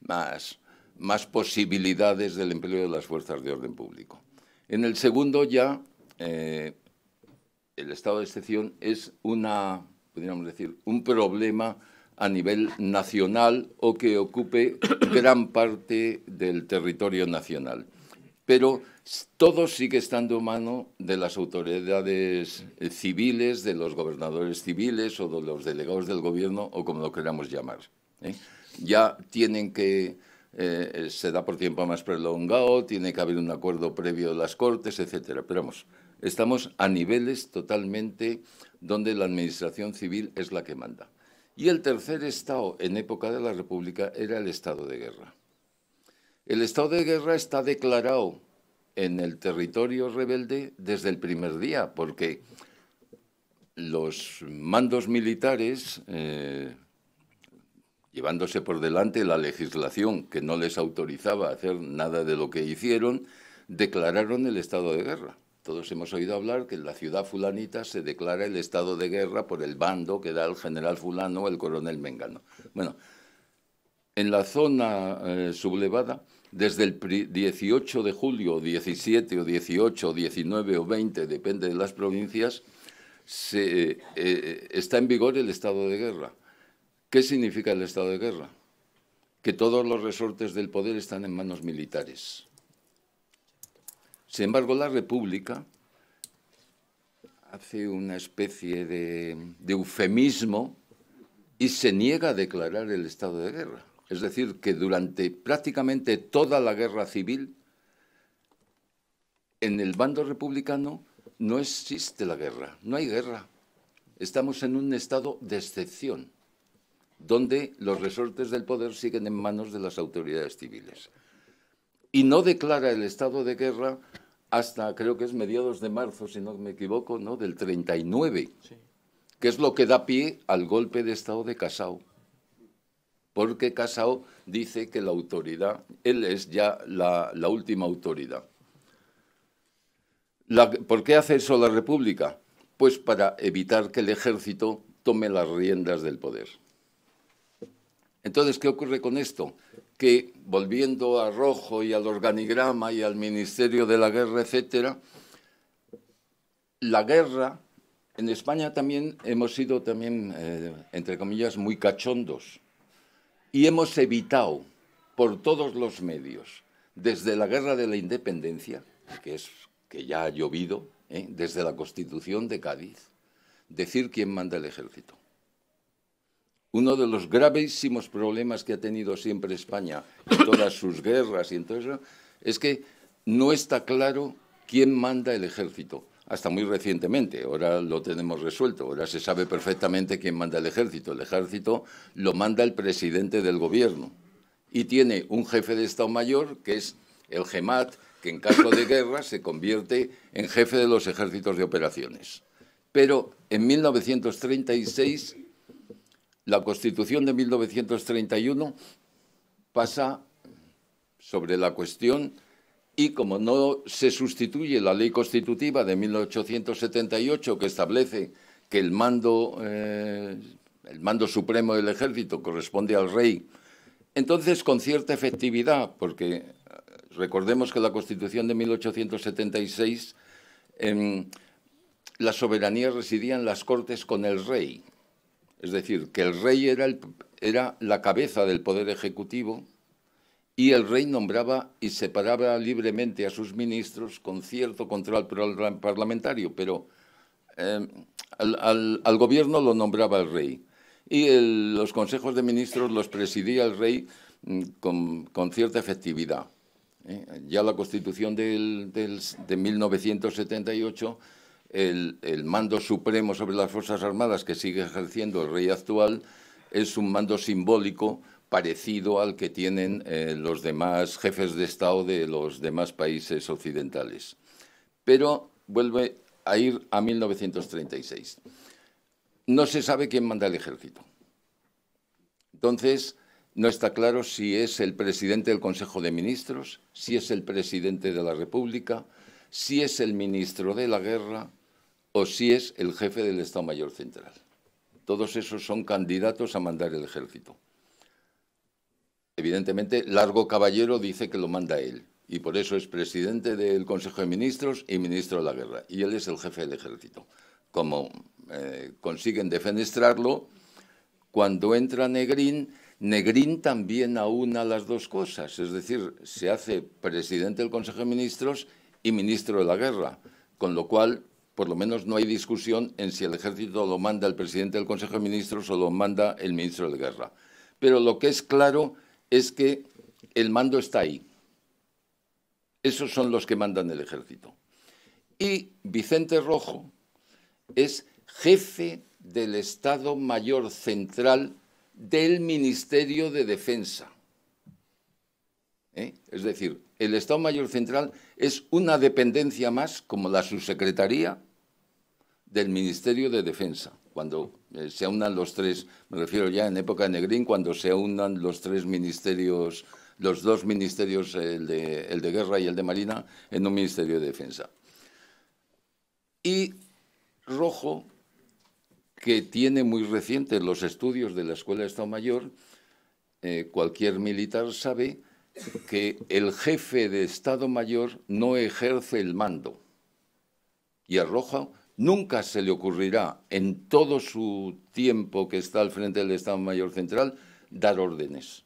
[SPEAKER 2] más, más posibilidades del empleo de las fuerzas de orden público. En el segundo ya, eh, el estado de excepción es una, podríamos decir, un problema a nivel nacional o que ocupe gran parte del territorio nacional. Pero todo sigue estando en mano de las autoridades eh, civiles, de los gobernadores civiles o de los delegados del gobierno o como lo queramos llamar. ¿eh? Ya tienen que, eh, se da por tiempo más prolongado, tiene que haber un acuerdo previo de las Cortes, etcétera. Pero vamos, estamos a niveles totalmente donde la administración civil es la que manda. Y el tercer estado en época de la República era el estado de guerra. El estado de guerra está declarado en el territorio rebelde desde el primer día, porque los mandos militares, eh, llevándose por delante la legislación que no les autorizaba a hacer nada de lo que hicieron, declararon el estado de guerra. Todos hemos oído hablar que en la ciudad fulanita se declara el estado de guerra por el bando que da el general fulano o el coronel Mengano. Bueno, en la zona eh, sublevada desde el 18 de julio, 17 o 18 19 o 20, depende de las provincias, se, eh, eh, está en vigor el estado de guerra. ¿Qué significa el estado de guerra? Que todos los resortes del poder están en manos militares. Sin embargo, la República hace una especie de eufemismo y se niega a declarar el estado de guerra. Es decir, que durante prácticamente toda la guerra civil, en el bando republicano no existe la guerra, no hay guerra. Estamos en un estado de excepción, donde los resortes del poder siguen en manos de las autoridades civiles. Y no declara el estado de guerra hasta creo que es mediados de marzo, si no me equivoco, ¿no? del 39, que es lo que da pie al golpe de estado de Casao porque Casao dice que la autoridad, él es ya la, última autoridad. ¿Por qué hace eso la República? Pues para evitar que el ejército tome las riendas del poder. Entonces, ¿qué ocurre con esto? Que volviendo a Rojo y al organigrama y al Ministerio de la Guerra, etcétera, la guerra en España también hemos sido también eh, entre comillas muy cachondos y hemos evitado por todos los medios, desde la guerra de la independencia, que, es, que ya ha llovido, ¿eh? desde la constitución de Cádiz, decir quién manda el ejército. Uno de los gravísimos problemas que ha tenido siempre España en todas sus guerras y en todo eso es que no está claro quién manda el ejército hasta muy recientemente. Ahora lo tenemos resuelto. Ahora se sabe perfectamente quién manda el ejército. El ejército lo manda el presidente del gobierno y tiene un jefe de Estado Mayor que es el GEMAT, que en caso de guerra se convierte en jefe de los ejércitos de operaciones. Pero en 1936, la Constitución de 1931 pasa sobre la cuestión y como no se sustituye la ley constitutiva de 1878 que establece que eh, el mando, supremo del ejército corresponde al rey, entonces con cierta efectividad, porque eh, recordemos que la Constitución de 1876 em, la soberanía residía en las cortes con el rey, es decir, que el rey era la cabeza del poder ejecutivo y el rey nombraba y separaba libremente a sus ministros con cierto control parlamentario, pero em, al, gobierno lo nombraba el rey. Y los consejos de ministros los presidía el rey mm, con, cierta efectividad. ¿eh? Ya la constitución de 1978, el, el mando supremo sobre las Fuerzas Armadas que sigue ejerciendo el rey actual, es un mando simbólico parecido al que tienen eh, los demás jefes de Estado de los demás países occidentales. Pero vuelve a ir a 1936. No se sabe quién manda el ejército. Entonces, no está claro si es el presidente del Consejo de Ministros, si es el presidente de la República, si es el ministro de la Guerra o si es el jefe del Estado Mayor Central. Todos esos son candidatos a mandar el ejército. Evidentemente, Largo Caballero dice que lo manda él y por eso es presidente del Consejo de Ministros y ministro de la Guerra. Y él es el jefe del ejército. Como eh, consiguen defenestrarlo, cuando entra Negrín, Negrín también aúna las dos cosas, es decir, se hace presidente del Consejo de Ministros y ministro de la Guerra, con lo cual, por lo menos, no hay discusión en si el ejército lo manda el presidente del Consejo de Ministros o lo manda el ministro de la Guerra. Pero lo que es claro es que el mando está ahí. Esos son los que mandan el ejército. Y Vicente Rojo es jefe del Estado Mayor Central del Ministerio de Defensa. ¿Eh? Es decir, el Estado Mayor Central es una dependencia más, como la subsecretaría del Ministerio de Defensa cuando eh, se unan los tres, me refiero ya en época de Negrín, cuando se unan los tres ministerios, los dos ministerios, el de, guerra y el de marina, en un ministerio de defensa. Y Rojo, que tiene muy recientes los estudios de la Escuela de Estado Mayor, eh, cualquier militar sabe que el jefe de Estado Mayor no ejerce el mando. Y a Rojo Nunca se le ocurrirá en todo su tiempo que está al frente del Estado Mayor Central dar órdenes.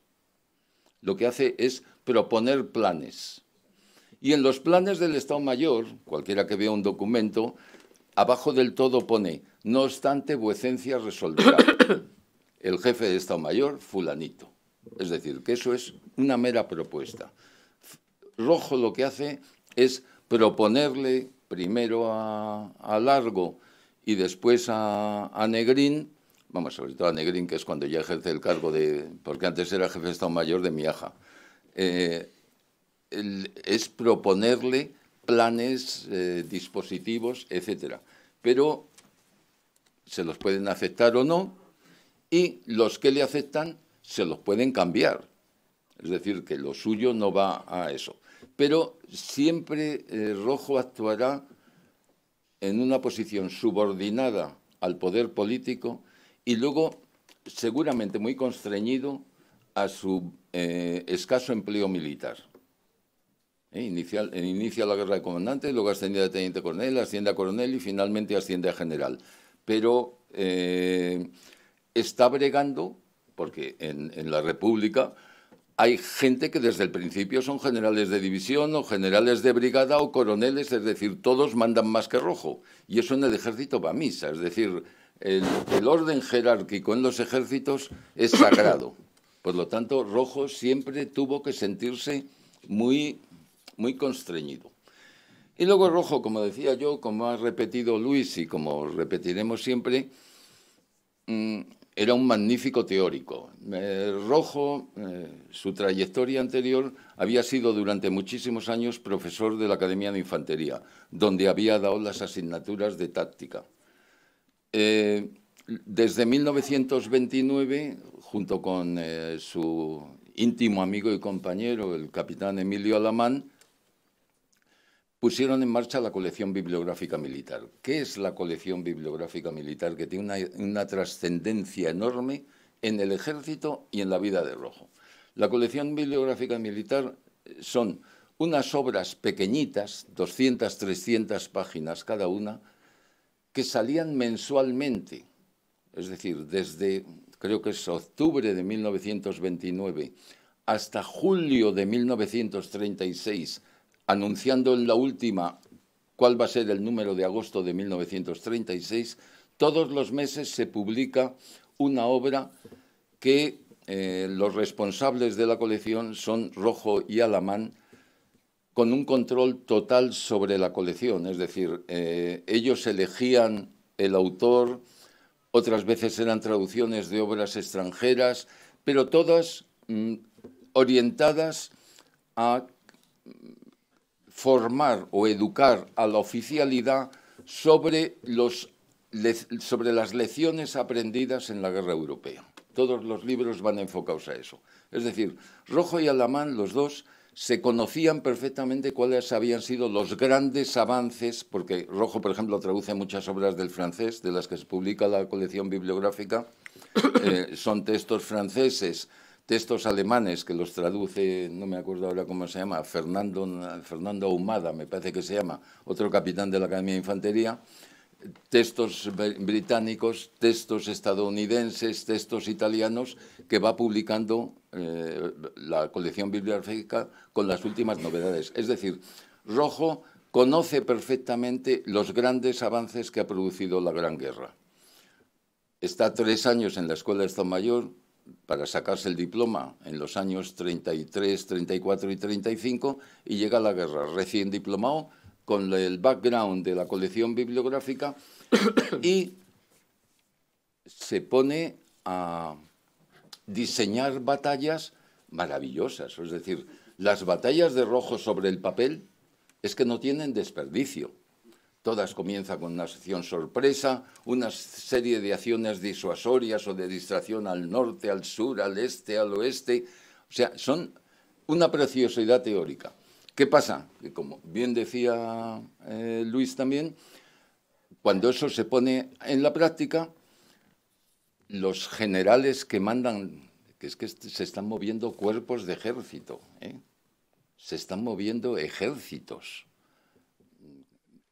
[SPEAKER 2] Lo que hace es proponer planes. Y en los planes del Estado Mayor, cualquiera que vea un documento, abajo del todo pone, no obstante, vuecencia resolverá. El jefe de Estado Mayor, fulanito. Es decir, que eso es una mera propuesta. Rojo lo que hace es proponerle primero a, Largo y después a, Negrín, vamos, sobre todo a Negrín, que es cuando ya ejerce el cargo de, porque antes era jefe de Estado Mayor de Miaja, eh, es proponerle planes, eh, dispositivos, etcétera. Pero se los pueden aceptar o no, y los que le aceptan se los pueden cambiar. Es decir, que lo suyo no va a eso. Pero siempre eh, Rojo actuará en una posición subordinada al poder político y luego seguramente muy constreñido a su eh, escaso empleo militar. ¿Eh? inicia la guerra de comandante, luego asciende a teniente coronel, asciende a coronel y finalmente asciende a general. Pero está bregando, porque en la República hay gente que desde el principio son generales de división o generales de brigada o coroneles, es decir, todos mandan más que rojo. Y eso en el ejército va a misa, es decir, el, orden jerárquico en los ejércitos es sagrado. Por lo tanto, rojo siempre tuvo que sentirse muy, muy constreñido. Y luego rojo, como decía yo, como ha repetido Luis y como repetiremos siempre, mm, era un magnífico teórico. Eh, Rojo, eh, su trayectoria anterior, había sido durante muchísimos años profesor de la Academia de Infantería, donde había dado las asignaturas de táctica. Eh, desde 1929, junto con su íntimo amigo y compañero, el capitán Emilio Alamán, pusieron en marcha la colección bibliográfica militar. ¿Qué es la colección bibliográfica militar? Que tiene una, una trascendencia enorme en el ejército y en la vida de Rojo. La colección bibliográfica militar eh, son unas obras pequeñitas, 200, 300 páginas cada una, que salían mensualmente, es decir, desde creo que es octubre de 1929 hasta julio de 1936, anunciando en la última cuál va a ser el número de agosto de 1936, todos los meses se publica una obra que eh, los responsables de la colección son Rojo y Alamán, con un control total sobre la colección. Es decir, eh, ellos elegían el autor, otras veces eran traducciones de obras extranjeras, pero todas mm, orientadas a formar o educar a la oficialidad sobre, los, sobre las lecciones aprendidas en la guerra europea. Todos los libros van enfocados a eso. Es decir, Rojo y Alamán, los dos, se conocían perfectamente cuáles habían sido los grandes avances, porque Rojo, por ejemplo, traduce muchas obras del francés, de las que se publica la colección bibliográfica, eh, son textos franceses textos alemanes que los traduce, no me acuerdo ahora cómo se llama, Fernando, Fernando Ahumada, me parece que se llama, otro capitán de la Academia de Infantería, textos británicos, textos estadounidenses, textos italianos, que va publicando eh, la colección bibliográfica con las últimas novedades. Es decir, Rojo conoce perfectamente los grandes avances que ha producido la Gran Guerra. Está tres años en la Escuela de Estado Mayor, para sacarse el diploma en los años 33, 34 y 35 y llega a la guerra recién diplomado con el background de la colección bibliográfica y se pone a diseñar batallas maravillosas, es decir, las batallas de rojo sobre el papel es que no tienen desperdicio. Todas comienzan con una sección sorpresa, una serie de acciones disuasorias o de distracción al norte, al sur, al este, al oeste. O sea, son una preciosidad teórica. ¿Qué pasa? Que como bien decía eh, Luis también, cuando eso se pone en la práctica, los generales que mandan, que es que este, se están moviendo cuerpos de ejército, ¿eh? se están moviendo ejércitos.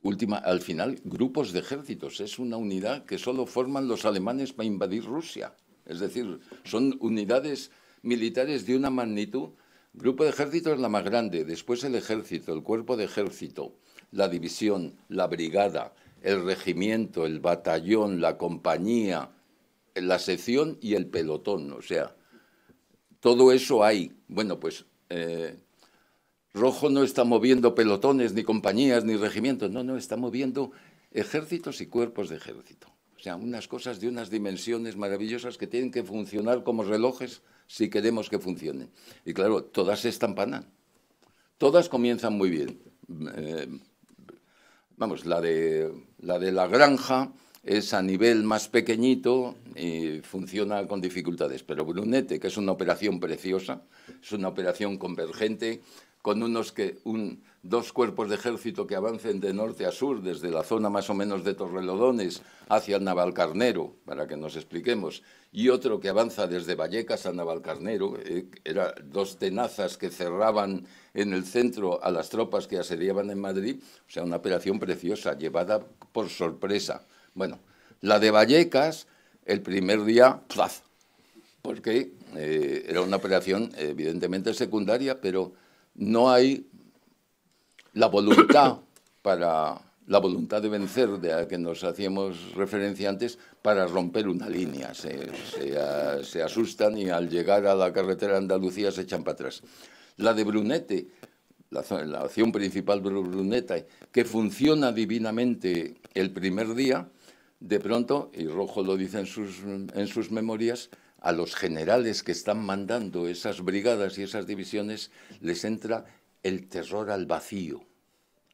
[SPEAKER 2] Última, al final, grupos de ejércitos. Es una unidad que solo forman los alemanes para invadir Rusia. Es decir, son unidades militares de una magnitud. Grupo de ejército es la más grande, después el ejército, el cuerpo de ejército, la división, la brigada, el regimiento, el batallón, la compañía, la sección y el pelotón. O sea, todo eso hay. Bueno, pues eh, Rojo no está moviendo pelotones, ni compañías, ni regimientos, no, no, está moviendo ejércitos y cuerpos de ejército. O sea, unas cosas de unas dimensiones maravillosas que tienen que funcionar como relojes si queremos que funcionen. Y claro, todas se estampanan. Todas comienzan muy bien. Eh, vamos, la de, la de la granja es a nivel más pequeñito y funciona con dificultades. Pero Brunete, que es una operación preciosa, es una operación convergente, con unos que, un, dos cuerpos de ejército que avancen de norte a sur, desde la zona más o menos de Torrelodones hacia Navalcarnero, para que nos expliquemos, y otro que avanza desde Vallecas a Navalcarnero, eh, eran dos tenazas que cerraban en el centro a las tropas que asediaban en Madrid, o sea, una operación preciosa, llevada por sorpresa. Bueno, la de Vallecas, el primer día, ¡plaz! porque eh, era una operación evidentemente secundaria, pero no hay la voluntad para la voluntad de vencer de la que nos hacíamos referencia antes para romper una línea. Se, asustan y al llegar a la carretera de Andalucía se echan para atrás. La de Brunete, la, la acción principal de Brunete, que funciona divinamente el primer día, de pronto, y Rojo lo dice en sus memorias, a los generales que están mandando esas brigadas y esas divisiones les entra el terror al vacío.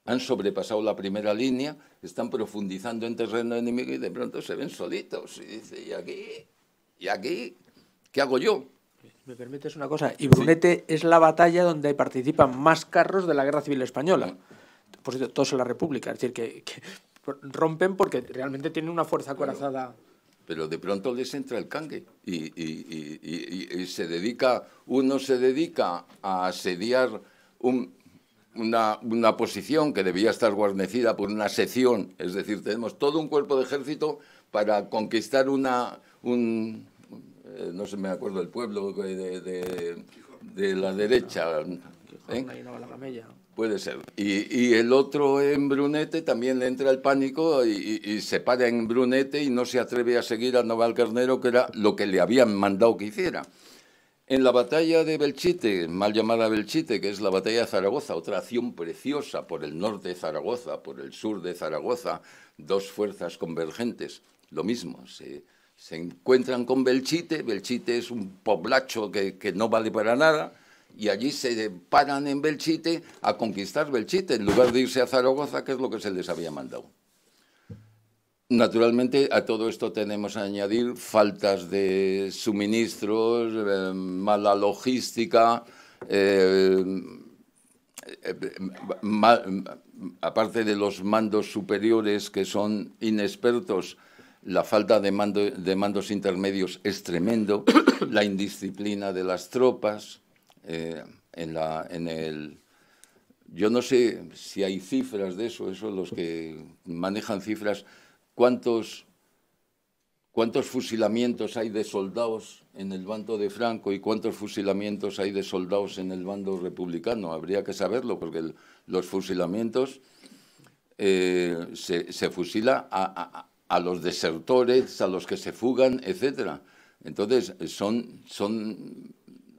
[SPEAKER 2] Han sobrepasado la primera línea, están profundizando en terreno enemigo y de pronto se ven solitos. Y dice, ¿y aquí? ¿Y aquí? ¿Qué hago yo?
[SPEAKER 3] Me permites una cosa. Y Brunete es la batalla donde participan más carros de la Guerra Civil Española. Ah. Por cierto, todos en la República. Es decir, que, rompen porque realmente tienen una fuerza acorazada
[SPEAKER 2] pero de pronto les entra el cangue y, se dedica, uno se dedica a asediar una, posición que debía estar guarnecida por una sección, es decir, tenemos todo un cuerpo de ejército para conquistar una, un, eh, no se me acuerdo el pueblo de, de, de la derecha. ¿eh? Puede ser. Y, el otro en Brunete también le entra el pánico y, se para en Brunete y no se atreve a seguir a Noval Carnero, que era lo que le habían mandado que hiciera. En la batalla de Belchite, mal llamada Belchite, que es la batalla de Zaragoza, otra acción preciosa por el norte de Zaragoza, por el sur de Zaragoza, dos fuerzas convergentes, lo mismo, se, encuentran con Belchite, Belchite es un poblacho que, que no vale para nada, y allí se paran en Belchite a conquistar Belchite en lugar de irse a Zaragoza, que es lo que se les había mandado. Naturalmente, a todo esto tenemos a añadir faltas de suministros, eh, mala logística, eh, eh, aparte de los mandos superiores que son inexpertos, la falta de, de mandos intermedios es tremendo, la indisciplina de las tropas, eh, en, la, en el... Yo no sé si hay cifras de eso, eso los que manejan cifras, cuántos, cuántos fusilamientos hay de soldados en el bando de Franco y cuántos fusilamientos hay de soldados en el bando republicano. Habría que saberlo porque los fusilamientos eh, se, se, fusila a, los desertores, a los que se fugan, etc. Entonces son, son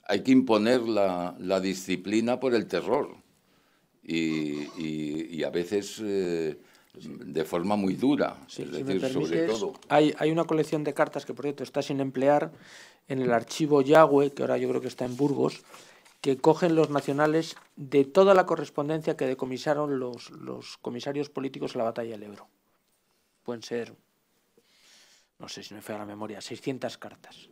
[SPEAKER 2] hay que imponer la, disciplina por el terror y, a veces eh, de forma muy dura, sobre todo.
[SPEAKER 3] Hay, una colección de cartas que, por cierto, está sin emplear en el archivo Yahweh, que ahora yo creo que está en Burgos, que cogen los nacionales de toda la correspondencia que decomisaron los, los comisarios políticos en la batalla del Ebro. Pueden ser, no sé si me a la memoria, 600 cartas.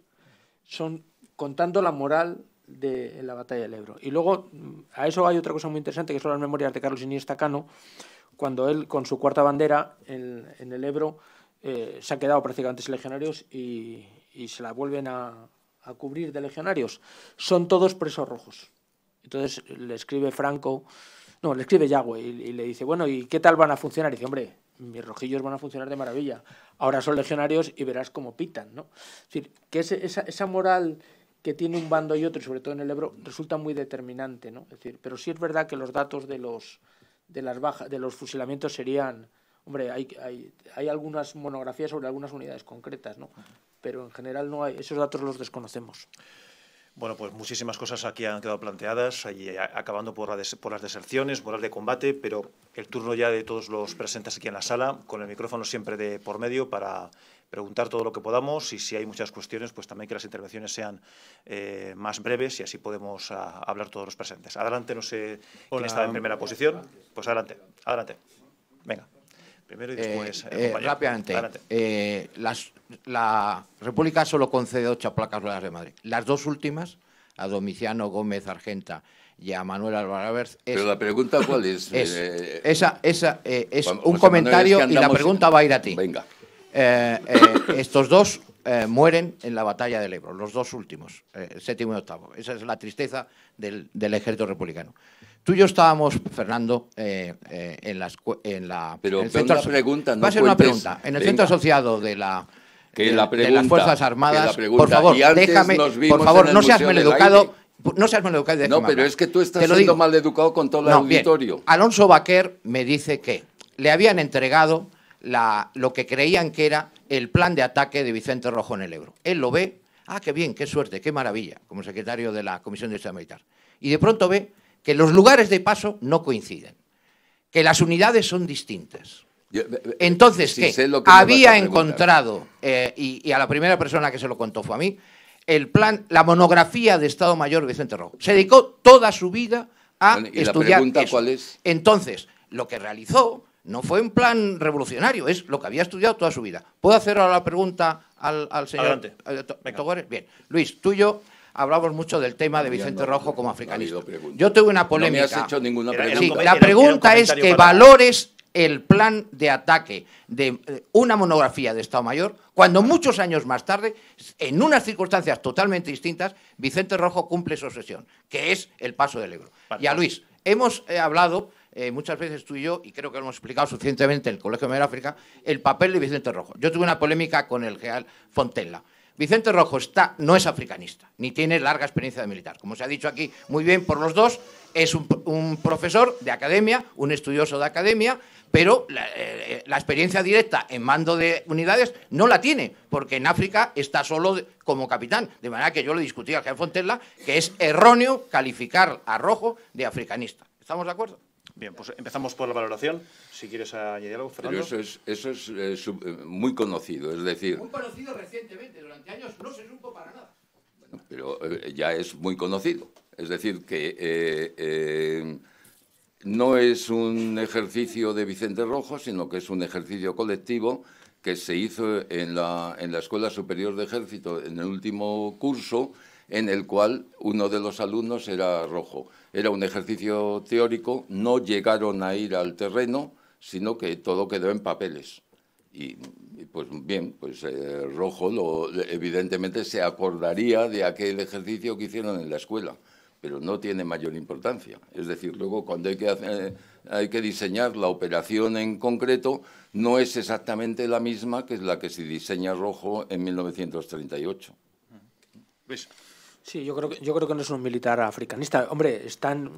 [SPEAKER 3] Son contando la moral de la batalla del Ebro. Y luego, mm, a eso hay otra cosa muy interesante, que son las memorias de Carlos Iniesta Cano, cuando él, con su cuarta bandera en, el Ebro, eh, se ha quedado prácticamente sin legionarios y, se la vuelven a, cubrir de legionarios. Son todos presos rojos. Entonces le escribe Franco, no, le escribe Yagüe y, le dice, bueno, ¿y qué tal van a funcionar? Y dice, hombre, mis rojillos van a funcionar de maravilla. Ahora son legionarios y verás cómo pitan, ¿no? Es decir, que esa moral que tiene un bando y otro, y sobre todo en el Ebro, resulta muy determinante, ¿no? Es decir, pero sí es verdad que los datos de los de las bajas, de los fusilamientos serían, hombre, hay, hay, hay algunas monografías sobre algunas unidades concretas, ¿no? Pero en
[SPEAKER 1] general no hay, esos datos
[SPEAKER 3] los desconocemos.
[SPEAKER 1] Bueno, pues muchísimas cosas aquí han quedado planteadas, eh, acabando por, las deserciones, por, las deserciones, de combate, pero el turno ya de todos los presentes aquí en la sala, con el micrófono siempre de por medio para preguntar todo lo que podamos y si hay muchas cuestiones, pues también que las intervenciones sean eh, más breves y así podemos ah, hablar todos los presentes. Adelante, no sé quién estaba en primera posición. Pues adelante, adelante. Venga. Primero y eh,
[SPEAKER 4] después. Eh, rápidamente. la República solo concede ocho placas ruedas de Madrid. Las dos últimas, a Domiciano Gómez Argenta y a Manuel Álvarez. Pero la pregunta, ¿cuál es? esa, esa es un comentario y la pregunta va a ir a ti. Venga. Eh, eh, estos dos eh, mueren en la batalla del Ebro, los dos últimos, el séptimo y octavo. Esa es la tristeza del, ejército republicano. Tú y yo estábamos, Fernando, en, en la... Pero en el centro, pregunta, Va a ser una pregunta. En el centro asociado de la... las Fuerzas Armadas, por favor, déjame, por favor, no seas maleducado, no seas maleducado. no, pero es que tú estás siendo
[SPEAKER 2] maleducado con todo el auditorio.
[SPEAKER 4] Alonso Baquer me dice que le habían entregado lo que creían que era el plan de ataque de Vicente Rojo en el Ebro. Él lo ve, ah, qué bien, qué suerte, qué maravilla, como secretario de la Comisión de Estado Militar. Y de pronto ve que los lugares de paso no coinciden, que las unidades son distintas. Eh, eh, Entonces, ¿qué? Había encontrado, eh, y, a la primera persona que se lo contó fue a mí, el plan, la monografía de Estado Mayor Vicente Rojo. Se dedicó toda su vida a estudiar. La Entonces, lo que realizó no fue un plan revolucionario, es lo que había estudiado toda su vida. ¿Puedo hacer ahora la pregunta al, señor Togores? Bien, Luis, tú y yo hablamos mucho del tema de Vicente Rojo como africanista. yo tuve una polémica. No me has hecho ninguna pregunta. la pregunta es que valores el plan de ataque de eh, una monografía de Estado Mayor, cuando muchos años más tarde, en unas circunstancias totalmente distintas, Vicente Rojo cumple su obsesión, que es el paso del Ebro. Y a Luis, hemos eh, hablado eh, muchas veces tú y yo, y creo que lo hemos explicado suficientemente en el Colegio de África, el papel de Vicente Rojo. Yo tuve una polémica con el general Fontella. Vicente Rojo está, no es africanista, ni tiene larga experiencia de militar. Como se ha dicho aquí muy bien por los dos, es un, profesor de academia, un estudioso de academia, pero eh, la, experiencia directa en mando de unidades no la tiene, porque en África está solo como capitán. De manera que yo le discutí al general Fontella que es erróneo calificar a
[SPEAKER 2] Rojo de africanista. ¿Estamos de acuerdo? Bien, pues empezamos por la valoración. Si quieres añadir algo, Fernando. Pero eso es, eh, eh, muy conocido, es decir... Muy
[SPEAKER 4] conocido recientemente, durante años no se supo para nada.
[SPEAKER 2] pero eh, ya es muy conocido. Es decir, que no es un ejercicio de Vicente Rojo, sino que es un ejercicio colectivo que se hizo en la Escuela Superior de Ejército en el último curso en el cual uno de los alumnos era rojo. Era un ejercicio teórico, no llegaron a ir al terreno, sino que todo quedó en papeles. Y, pues bien, pues eh, rojo evidentemente se acordaría de aquel ejercicio que hicieron en la escuela, pero no tiene mayor importancia. Es decir, luego cuando hay que, hay que diseñar la operación en concreto, no es exactamente la misma que es la que se diseña rojo en 1938.
[SPEAKER 3] ¿Ves? Sí, yo creo, que, yo creo que no es un militar africanista. Hombre, están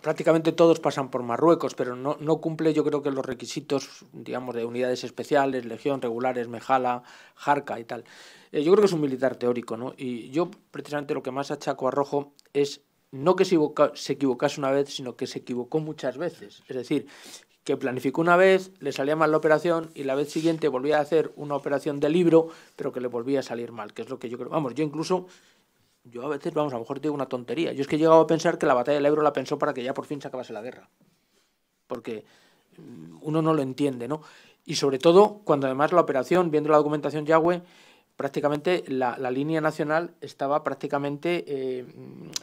[SPEAKER 3] prácticamente todos pasan por Marruecos, pero no, cumple yo creo que los requisitos, digamos, de unidades especiales, legión, regulares, Mejala, Jarca y tal. Eh, yo creo que es un militar teórico, ¿no? Y yo precisamente lo que más achaco a Rojo es no que se, se equivocase una vez, sino que se equivocó muchas veces. Es decir, que planificó una vez, le salía mal la operación y la vez siguiente volvía a hacer una operación de libro, pero que le volvía a salir mal, que es lo que yo creo. Vamos, yo incluso yo a veces, vamos, a lo mejor digo una tontería. Yo es que he llegado a pensar que la batalla del Ebro la pensó para que ya por fin se acabase la guerra. Porque mm, uno no lo entiende, ¿no? Y sobre todo cuando además la operación, viendo la documentación Yahweh, prácticamente la, línea nacional estaba prácticamente, eh,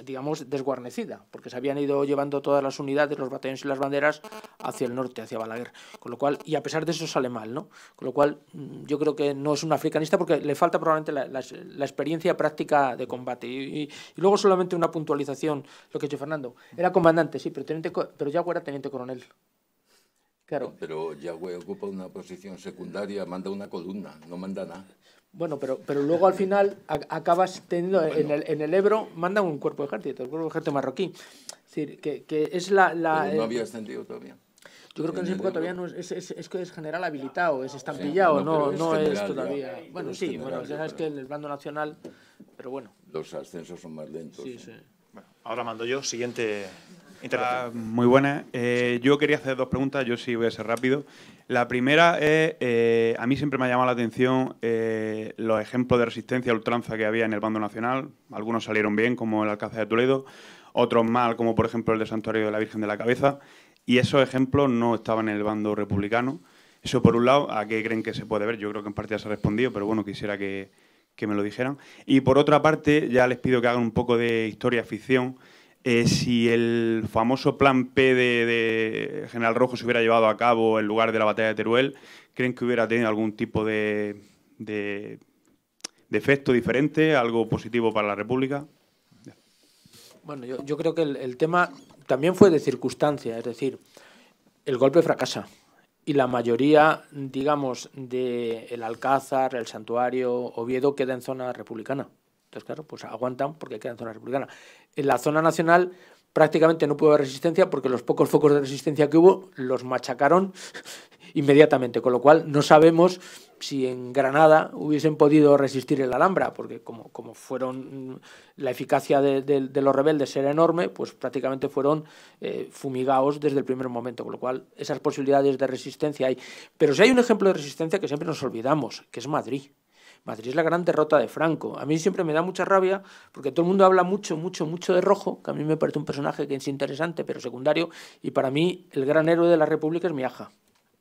[SPEAKER 3] digamos, desguarnecida, porque se habían ido llevando todas las unidades, los batallones y las banderas hacia el norte, hacia Balaguer. Con lo cual, y a pesar de eso sale mal, ¿no? Con lo cual, mm, yo creo que no es un africanista porque le falta probablemente la, experiencia práctica de combate. Y, luego solamente una puntualización, lo que ha hecho Fernando. Era comandante, sí, pero, teniente, pero ya era teniente coronel.
[SPEAKER 2] Claro. Pero Yahweh ocupa una posición secundaria, manda una columna, no manda nada.
[SPEAKER 3] Bueno, pero, pero luego al final acabas teniendo en, el, en el Ebro, mandan un cuerpo de ejército, el cuerpo de ejército marroquí. Es decir, que, que es la... no eh, había
[SPEAKER 2] ascendido todavía. Yo creo que en ese época todavía
[SPEAKER 3] no es, es, es, que es general habilitado, es estampillado, no, no, es, todavía. bueno, sí, bueno, ya sabes que
[SPEAKER 2] en
[SPEAKER 1] el bando nacional, pero bueno.
[SPEAKER 2] Los ascensos son más lentos. Sí, ¿eh? sí. Bueno, ahora mando yo,
[SPEAKER 1] siguiente. Ah, muy buena. Eh, yo quería hacer dos preguntas, yo sí voy a ser rápido. La primera es, eh, a mí siempre me ha llamado la atención eh, los ejemplos de resistencia a ultranza que había en el bando nacional. Algunos salieron bien, como el Alcázar de Toledo, otros mal, como por ejemplo el de Santuario de la Virgen de la Cabeza. Y esos ejemplos no estaban en el bando republicano. Eso por un lado, ¿a qué creen que se puede ver? Yo creo que en parte ya se ha respondido, pero bueno, quisiera que, que me lo dijeran. Y por otra parte, ya les pido que hagan un poco de historia ficción eh, si el famoso plan P de, General Rojo se hubiera llevado a cabo en lugar de la batalla de Teruel, ¿creen que hubiera tenido algún tipo de, de, efecto diferente, algo positivo para la República?
[SPEAKER 3] Bueno, yo, creo que el, el tema también fue de circunstancia, es decir, el golpe fracasa y la mayoría, digamos, de el Alcázar, el Santuario, Oviedo queda en zona republicana. Entonces, claro, pues aguantan porque quedan zona republicana. En la zona nacional prácticamente no pudo haber resistencia porque los pocos focos de resistencia que hubo los machacaron inmediatamente, con lo cual no sabemos si en Granada hubiesen podido resistir el Alhambra, porque como, como fueron mm, la eficacia de, los rebeldes era enorme, pues prácticamente fueron eh, fumigados desde el primer momento, con lo cual esas posibilidades de resistencia hay. Pero si hay un ejemplo de resistencia que siempre nos olvidamos, que es Madrid. Madrid es la gran derrota de Franco. A mí siempre me da mucha rabia porque todo el mundo habla mucho, mucho, mucho de Rojo, que a mí me parece un personaje que es interesante, pero secundario, y para mí el gran héroe de la República es Miaja.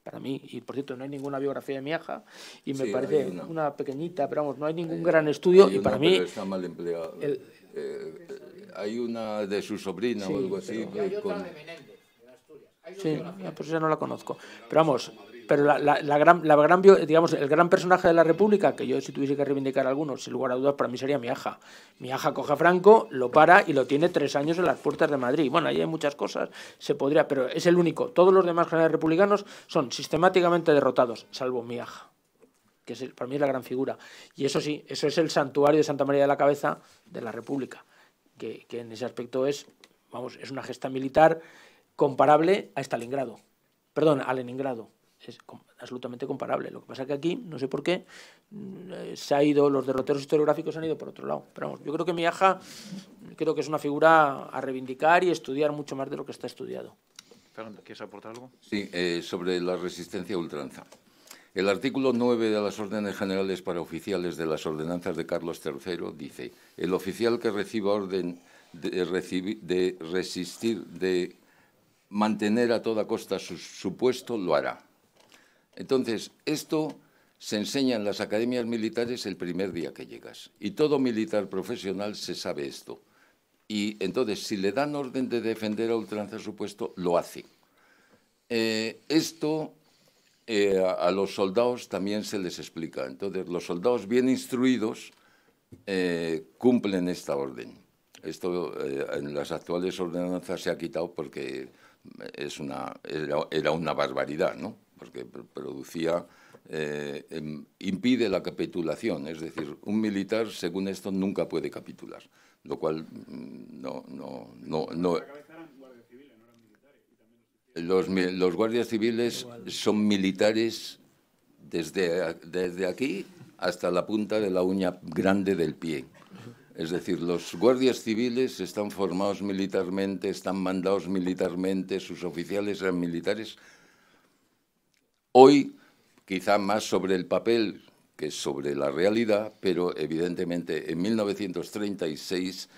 [SPEAKER 3] Para mí, y por cierto, no hay ninguna biografía de Miaja, y me parece una. pequeñita, pero vamos, no hay ningún eh, gran estudio, y para mí... Está mal
[SPEAKER 2] empleado. Eh, eh, hay una de su sobrina o algo así. Hay de
[SPEAKER 3] ah, pues esa no la conozco. Pero vamos... Pero la, gran, digamos, el gran personaje de la República, que yo si tuviese que reivindicar algunos sin lugar a dudas, para mí sería mi aja. Mi coge a Franco, lo para y lo tiene tres años en las puertas de Madrid. Bueno, ahí hay muchas cosas, se podría, pero es el único. Todos los demás generales republicanos son sistemáticamente derrotados, salvo mi aja que es, para mí es la gran figura. Y eso sí, eso es el santuario de Santa María de la Cabeza de la República, que, que en ese aspecto es, vamos, es una gesta militar comparable a Stalingrado, perdón, a Leningrado es absolutamente comparable. Lo que pasa es que aquí, no sé por qué, mm, eh, se ha ido, los derroteros historiográficos han ido por otro lado. Pero vamos, yo creo que Miaja creo que es una figura a reivindicar y estudiar mucho más de lo que está estudiado.
[SPEAKER 1] ¿quieres aportar algo?
[SPEAKER 2] Sí, eh, sobre la resistencia ultranza. El artículo 9 de las órdenes generales para oficiales de las ordenanzas de Carlos III dice, el oficial que reciba orden de, recibir, de resistir, de mantener a toda costa su puesto, lo hará. Entonces, esto se enseña en las academias militares el primer día que llegas. Y todo militar profesional se sabe esto. Y entonces, si le dan orden de defender a ultranza su puesto, lo hace. Eh, esto eh, a, los soldados también se les explica. Entonces, los soldados bien instruidos eh, cumplen esta orden. Esto en las actuales ordenanzas se ha quitado porque era, era una barbaridad, ¿no? porque producía, eh, em, impide la capitulación, es decir, un militar, según esto, nunca puede capitular, lo cual mm, no... no, no, no los, los guardias civiles son militares desde, desde aquí hasta la punta de la uña grande del pie. Es decir, los guardias civiles están formados militarmente, están mandados militarmente, sus oficiales eran militares, Hoy, quizá más sobre el papel que sobre la realidad, pero evidentemente en 1936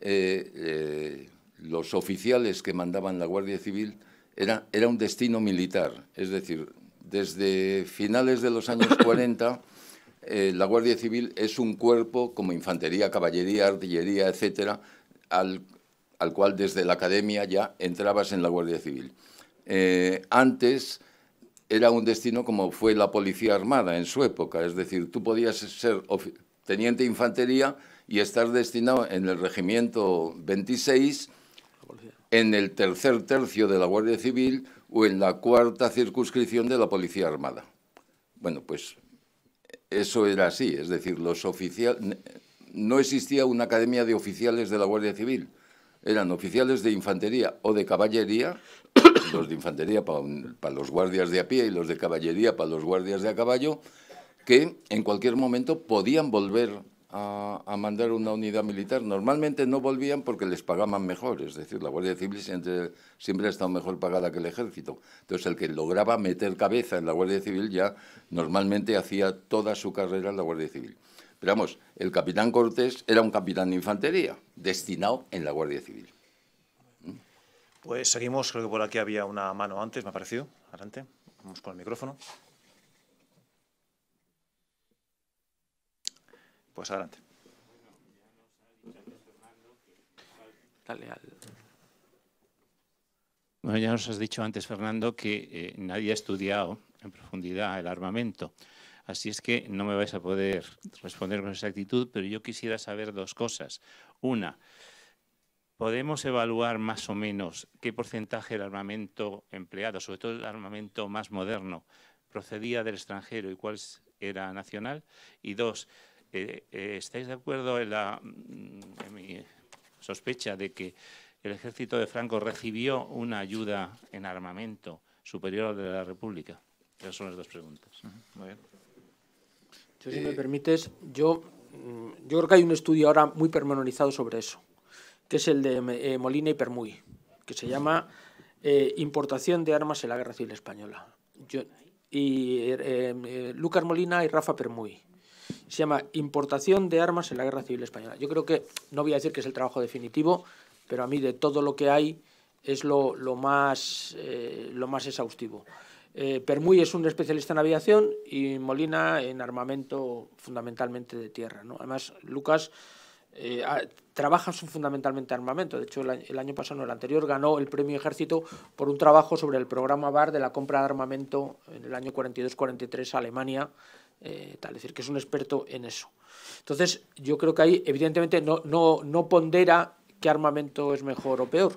[SPEAKER 2] eh, eh, los oficiales que mandaban la Guardia Civil era, era un destino militar, es decir, desde finales de los años 40 eh, la Guardia Civil es un cuerpo como infantería, caballería, artillería, etcétera, al, al cual desde la academia ya entrabas en la Guardia Civil. antes era un destino como fue la Policía Armada en su época, es decir, tú podías ser teniente de infantería y estar destinado en el Regimiento 26, en el tercer tercio de la Guardia Civil o en la cuarta circunscripción de la Policía Armada. Bueno, pues eso era así, es decir, los oficiales no existía una academia de oficiales de la Guardia Civil, eran oficiales de infantería o de caballería los de infantería para, los guardias de a pie y los de caballería para los guardias de a caballo, que en cualquier momento podían volver a, mandar una unidad militar. Normalmente no volvían porque les pagaban mejor, es decir, la Guardia Civil siempre, ha estado mejor pagada que el ejército. Entonces, el que lograba meter cabeza en la Guardia Civil ya normalmente hacía toda su carrera en la Guardia Civil. Pero vamos, el capitán Cortés era un capitán de infantería, destinado en la Guardia Civil.
[SPEAKER 1] Pues seguimos, creo que por aquí había una mano antes, me ha parecido. Adelante, vamos con el micrófono. Pues adelante. Bueno, ya nos has dicho antes, Fernando, que eh, nadie ha estudiado en profundidad el armamento. Así es que no me vais a poder responder con exactitud, pero yo quisiera saber dos cosas. Una, podemos evaluar más o menos qué porcentaje del armamento empleado, sobre todo el armamento más moderno, procedía del extranjero y cuál era nacional. Y dos, eh, eh, ¿estáis de acuerdo en, la, mm, mi sospecha de que el ejército de Franco recibió una ayuda en armamento superior a la de la República? Esas son las dos preguntas.
[SPEAKER 3] si me eh, permites, yo, mm, yo creo que hay un estudio ahora muy permanentizado sobre eso que es el de eh, Molina y Permuy, que se llama eh, Importación de armas en la Guerra Civil Española. y eh, Lucas Molina y Rafa Permuy. Se llama Importación de armas en la Guerra Civil Española. Yo creo que, no voy a decir que es el trabajo definitivo, pero a mí de todo lo que hay es lo, más, lo más exhaustivo. Permuy es un especialista en aviación y Molina en armamento fundamentalmente de tierra. Además, Lucas eh, trabaja fundamentalmente armamento. De hecho, el año, pasado, no, el anterior, ganó el premio Ejército por un trabajo sobre el programa BAR de la compra de armamento en el año 42-43 a Alemania. Eh, tal, es decir, que es un experto en eso. Entonces, yo creo que ahí, evidentemente, no, pondera qué armamento es mejor o peor.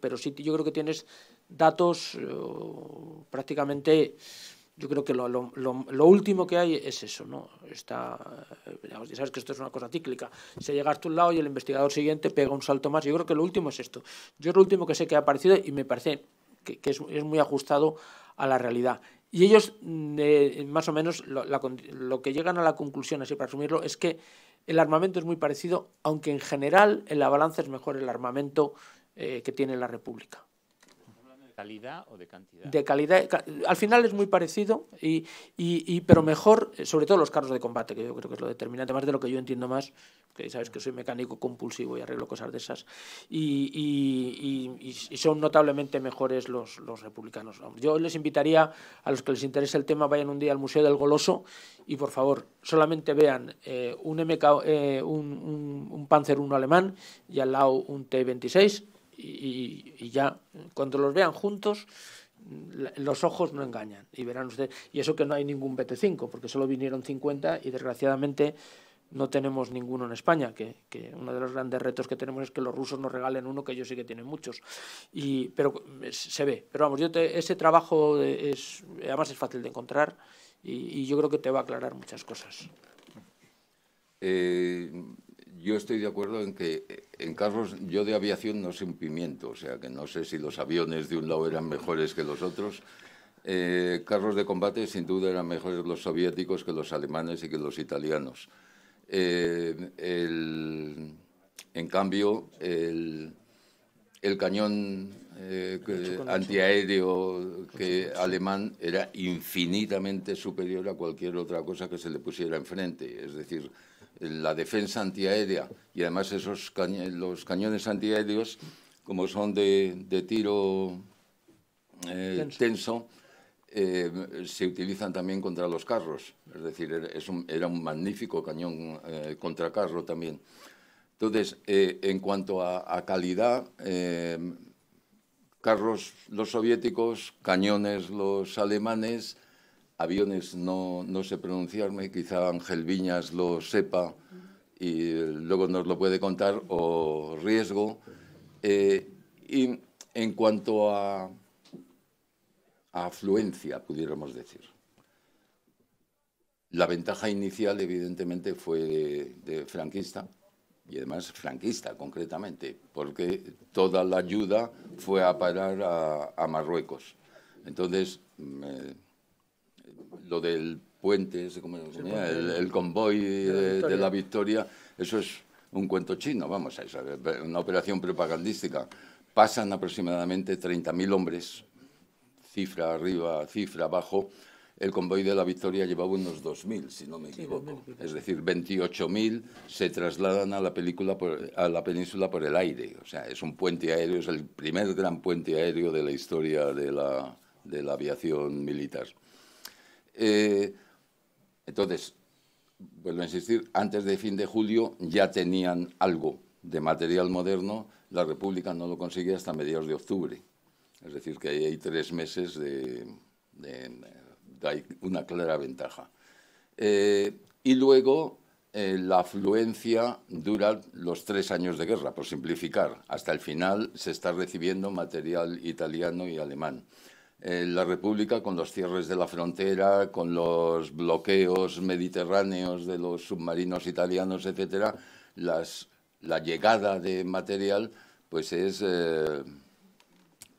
[SPEAKER 3] pero, sí, yo creo que tienes datos eh, prácticamente yo creo que lo, último que hay es eso, ¿no? Está, eh, ya sabes que esto es una cosa cíclica. Se llega hasta un lado y el investigador siguiente pega un salto más. Yo creo que lo último es esto. Yo es lo último que sé que ha aparecido y me parece que, es, muy ajustado a la realidad. Y ellos, mm, eh, más o menos, lo que llegan a la conclusión, así para asumirlo, es que el armamento es muy parecido, aunque en general en la balanza es mejor el armamento eh, que tiene la República
[SPEAKER 1] calidad o de cantidad?
[SPEAKER 3] calidad. Al final es muy parecido, y, pero mejor, sobre todo los carros de combate, que yo creo que es lo determinante, más de lo que yo entiendo más, que sabes que soy mecánico compulsivo y arreglo cosas de esas, y, son notablemente mejores los, republicanos. Yo les invitaría a los que les interese el tema, vayan un día al Museo del Goloso y por favor, solamente vean eh, un, MK, eh, un, Panzer 1 alemán y al lado un T-26 y, ya cuando los vean juntos los ojos no engañan y verán ustedes, y eso que no hay ningún BT5, porque solo vinieron 50 y desgraciadamente no tenemos ninguno en España, que, uno de los grandes retos que tenemos es que los rusos nos regalen uno, que ellos sí que tienen muchos, pero se ve, pero vamos, yo ese trabajo es, además es fácil de encontrar y, yo creo que te va a aclarar muchas cosas.
[SPEAKER 2] Eh, yo estoy de acuerdo en que eh, en carros, yo de aviación no sé un pimiento, o sea que no sé si los aviones de un lado eran mejores que los otros. Eh, carros de combate sin duda eran mejores los soviéticos que los alemanes y que los italianos. Eh, en cambio, el, cañón antiaéreo que, alemán era infinitamente superior a cualquier otra cosa que se le pusiera enfrente. Es decir, la defensa antiaérea y además esos los cañones antiaéreos, como son de, tiro extenso, eh, tenso, eh, se utilizan también contra los carros. Es decir, era un magnífico cañón eh, contra carro también. Entonces, en cuanto a calidad, carros los soviéticos, cañones los alemanes, aviones no, sé pronunciarme, quizá Ángel Viñas lo sepa y luego nos lo puede contar, o riesgo. Eh, y en cuanto a, afluencia, pudiéramos decir. La ventaja inicial, evidentemente, fue de, franquista, y además franquista concretamente, porque toda la ayuda fue a parar a, Marruecos. Entonces, lo del puente, el, convoy de, la victoria, eso es un cuento chino, vamos, a eso, una operación propagandística. Pasan aproximadamente 30.000 hombres, cifra arriba, cifra abajo. El convoy de la victoria llevaba unos 2.000, si no me equivoco. es decir, 28.000 se trasladan a la, película a la península por el aire. O sea, es un puente aéreo, es el primer gran puente aéreo de la historia de la, de la aviación militar. Eh, entonces, vuelvo a insistir, antes de fin de julio ya tenían algo de material moderno, la República no lo consigue hasta mediados de octubre. Es decir, que ahí hay tres meses de, una clara ventaja. Eh, y luego eh, la afluencia dura los tres años de guerra, por simplificar. Hasta el final se está recibiendo material italiano y alemán. Eh, la República con los cierres de la frontera, con los bloqueos mediterráneos de los submarinos italianos, etcétera, las, la llegada de material pues es eh,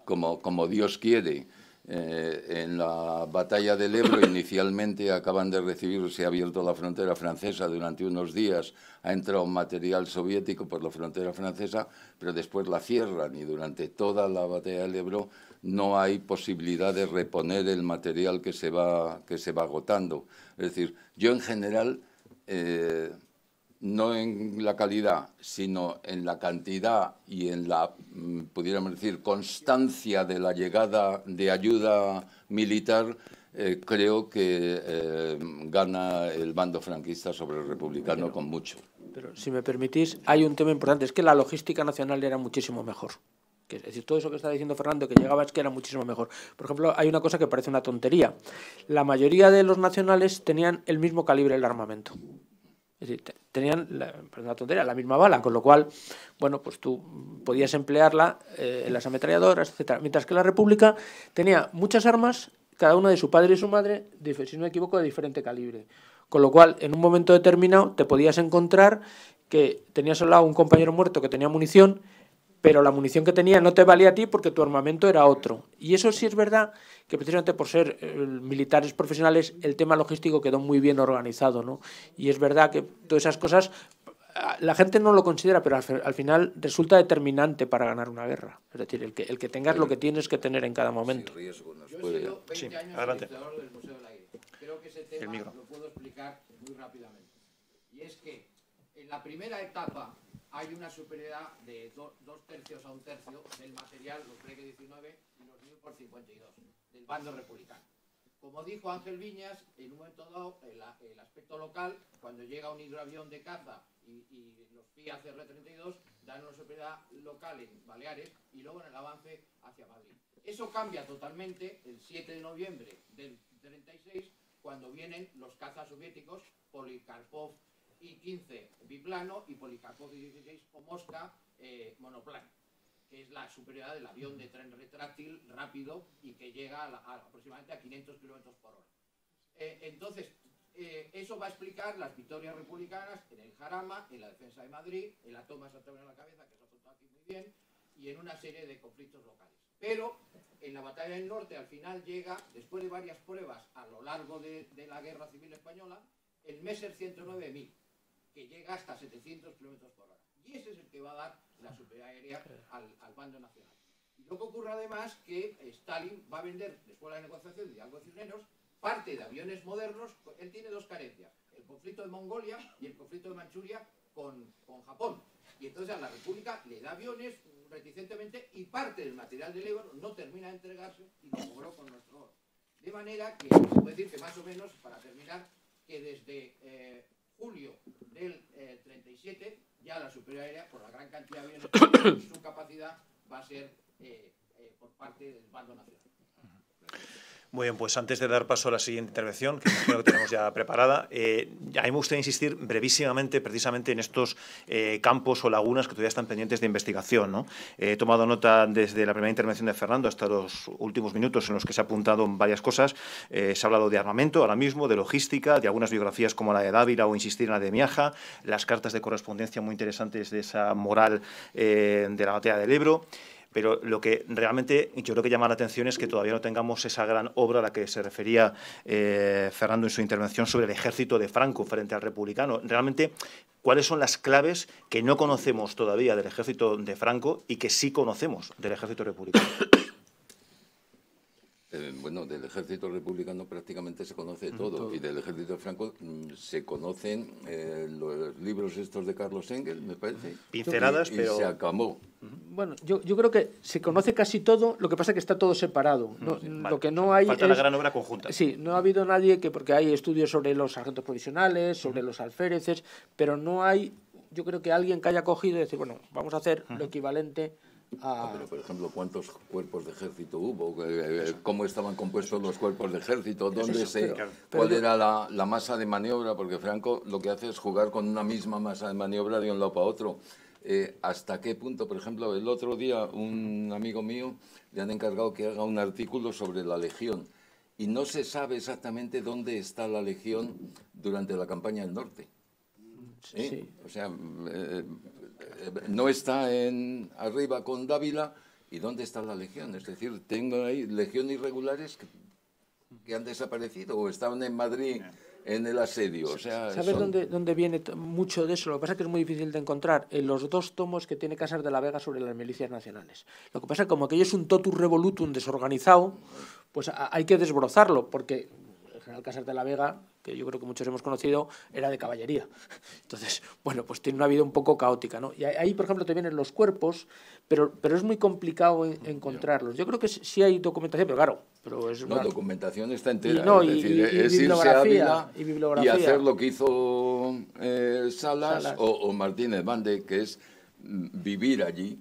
[SPEAKER 2] como, como, Dios quiere. Eh, en la batalla del Ebro inicialmente acaban de recibir, se ha abierto la frontera francesa durante unos días, ha entrado material soviético por la frontera francesa, pero después la cierran y durante toda la batalla del Ebro no hay posibilidad de reponer el material que se va, agotando. Es decir, yo en general, eh, no en la calidad, sino en la cantidad y en la, mm, pudiéramos decir, constancia de la llegada de ayuda militar, eh, creo que eh, gana el bando franquista sobre el republicano con mucho.
[SPEAKER 3] Pero si me permitís, hay un tema importante, es que la logística nacional era muchísimo mejor es decir, todo eso que está diciendo Fernando, que llegaba es que era muchísimo mejor. Por ejemplo, hay una cosa que parece una tontería. La mayoría de los nacionales tenían el mismo calibre del armamento. Es decir, tenían, la, una tontería, la misma bala, con lo cual, bueno, pues tú podías emplearla eh, en las ametralladoras, etcétera. Mientras que la República tenía muchas armas, cada una de su padre y su madre, si no me equivoco, de diferente calibre. Con lo cual, en un momento determinado, te podías encontrar que tenías al lado un compañero muerto que tenía munición pero la munición que tenía no te valía a ti porque tu armamento era otro. Y eso sí es verdad que precisamente por ser eh, militares profesionales el tema logístico quedó muy bien organizado, Y es verdad que todas esas cosas ah, la gente no lo considera, pero al, final resulta determinante para ganar una guerra. Es decir, el que, el tengas lo que tienes que tener en cada momento.
[SPEAKER 1] sí. Adelante.
[SPEAKER 4] Creo que ese tema lo puedo explicar muy rápidamente. Y es que en la primera etapa hay una superioridad de dos tercios a un tercio del material, los preg 19 y los New por 52, del bando republicano. Como dijo Ángel Viñas, en un momento dado, el, aspecto local, cuando llega un hidroavión de caza y, los PIA CR-32, dan una superioridad local en Baleares y luego en el avance hacia Madrid. Eso cambia totalmente el 7 de noviembre del 36, cuando vienen los cazas soviéticos, Polikarpov y 15 biplano y y 16 o Mosca eh, monoplano, que es la superioridad del avión de tren retráctil rápido y que llega aproximadamente a 500 kilómetros por hora. Eh, entonces, eh, eso va a explicar las victorias republicanas en el Jarama, en la defensa de Madrid, en la toma de María de la cabeza, que se ha contado aquí muy bien, y en una serie de conflictos locales. Pero en la batalla del norte al final llega, después de varias pruebas a lo largo de, de la guerra civil española, el Messer 109.000, que llega hasta 700 kilómetros por hora. Y ese es el que va a dar la superaérea al, bando nacional. Lo que ocurre además que Stalin va a vender, después de la negociación de Diálogo Cisneros, parte de aviones modernos. Él tiene dos carencias, el conflicto de Mongolia y el conflicto de Manchuria con, Japón. Y entonces a la República le da aviones reticentemente y parte del material del Ebro no termina de entregarse y lo cobró con nuestro oro. De manera que, se puede decir que más o menos, para terminar, que desde... Eh, julio del 37, eh, ya la superior aérea, por la gran cantidad de aviones, su capacidad va a ser eh, eh, por parte del bando nacional.
[SPEAKER 1] Muy bien, pues antes de dar paso a la siguiente intervención, que creo que tenemos ya preparada, eh, a mí me gustaría insistir brevísimamente precisamente en estos eh, campos o lagunas que todavía están pendientes de investigación. Eh, he tomado nota desde la primera intervención de Fernando hasta los últimos minutos en los que se ha apuntado varias cosas. se ha hablado de armamento ahora mismo, de logística, de algunas biografías como la de Dávila o insistir en la de Miaja, las cartas de correspondencia muy interesantes de esa moral de la batalla del Ebro. Pero lo que realmente yo creo que llama la atención es que todavía no tengamos esa gran obra a la que se refería eh, Fernando en su intervención sobre el ejército de Franco frente al republicano. Realmente, ¿cuáles son las claves que no conocemos todavía del ejército de Franco y que sí conocemos del ejército republicano?
[SPEAKER 2] Eh, bueno, del ejército republicano prácticamente se conoce mm, todo, y del ejército franco mm, se conocen eh, los libros estos de Carlos Engel, me parece. Ah, pinceladas, pero... se acabó.
[SPEAKER 3] Bueno, yo, creo que se conoce casi todo, lo que pasa es que está todo separado.
[SPEAKER 1] Mm, lo
[SPEAKER 3] que no hay... Falta la gran
[SPEAKER 2] obra conjunta. Sí,
[SPEAKER 3] no ha habido nadie que, porque hay estudios sobre los sargentos provisionales, sobre los alféreces, pero no hay, yo creo que alguien que haya cogido y decir, bueno, vamos a hacer lo equivalente
[SPEAKER 2] Ah. pero, por ejemplo, ¿cuántos cuerpos de ejército hubo? Eh, eh, ¿Cómo estaban compuestos los cuerpos de ejército? ¿Dónde se, ¿Cuál era la, masa de maniobra? Porque Franco lo que hace es jugar con una misma masa de maniobra de un lado para otro. Eh, ¿Hasta qué punto? Por ejemplo, el otro día un amigo mío le han encargado que haga un artículo sobre la Legión y no se sabe exactamente dónde está la Legión durante la campaña del Norte. Sí. O sea, eh, no está en arriba con Dávila. ¿Y dónde está la legión? Es decir, tengo ahí legiones irregulares que, han desaparecido o estaban en Madrid en el asedio. ¿Sabes dónde,
[SPEAKER 3] dónde, viene mucho de eso? Lo que pasa es que es muy difícil de encontrar en los dos tomos que tiene Casas de la Vega sobre las milicias nacionales. Lo que pasa es que como aquello es un totus revolutum desorganizado, pues hay que desbrozarlo, porque el general Casas de la Vega que yo creo que muchos hemos conocido, era de caballería. Entonces, bueno, pues tiene una vida un poco caótica, ¿no? Y ahí, por ejemplo, te vienen los cuerpos, pero, pero es muy complicado encontrarlos. Yo creo que sí hay documentación, pero claro,
[SPEAKER 2] pero es una... No, documentación está entera, y, es decir, y, es irse y, hacer lo que hizo eh, Salas, O, o, Martínez Bande, que es mm, vivir allí,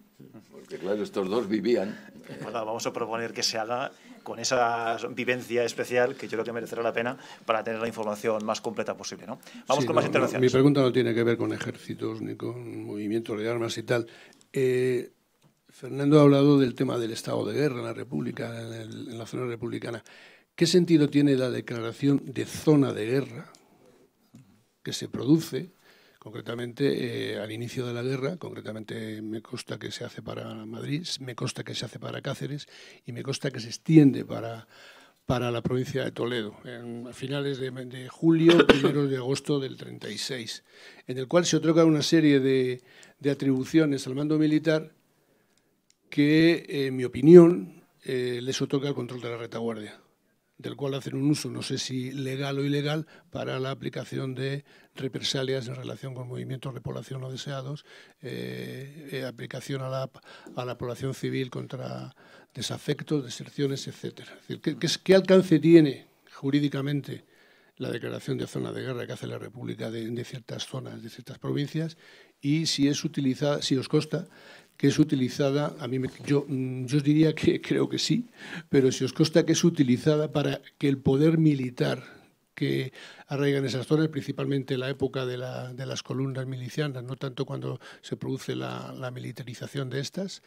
[SPEAKER 2] porque claro, estos dos
[SPEAKER 1] vivían. Bueno, vamos a proponer que se haga con esa vivencia especial que yo creo que merecerá la pena para tener la información más completa posible. Vamos con más intervenciones. mi
[SPEAKER 5] pregunta no tiene que ver con ejércitos ni con movimientos de armas y tal. Eh, Fernando ha hablado del tema del estado de guerra en la República, en la zona republicana. ¿Qué sentido tiene la declaración de zona de guerra que se produce Concretamente, eh, al inicio de la guerra, concretamente me consta que se hace para Madrid, me consta que se hace para Cáceres y me consta que se extiende para, para la provincia de Toledo, en, a finales de, julio, primeros de agosto del 36, en el cual se otorga una serie de, atribuciones al mando militar que, eh, en mi opinión, eh, les otorga el control de la retaguardia del cual hacen un uso, no sé si legal o ilegal, para la aplicación de represalias en relación con movimientos de población no deseados, eh, eh, aplicación a la, población civil contra desafectos, deserciones, etc. ¿qué, alcance tiene jurídicamente la declaración de zona de guerra que hace la República de, ciertas zonas, de ciertas provincias, y si es utilizada, si os consta que es utilizada, a mí yo, mm, yo os diría que creo que sí, pero si os consta que es utilizada para que el poder militar que arraiga en esas zonas, principalmente en la época de, las columnas milicianas, no tanto cuando se produce la, la militarización de estas,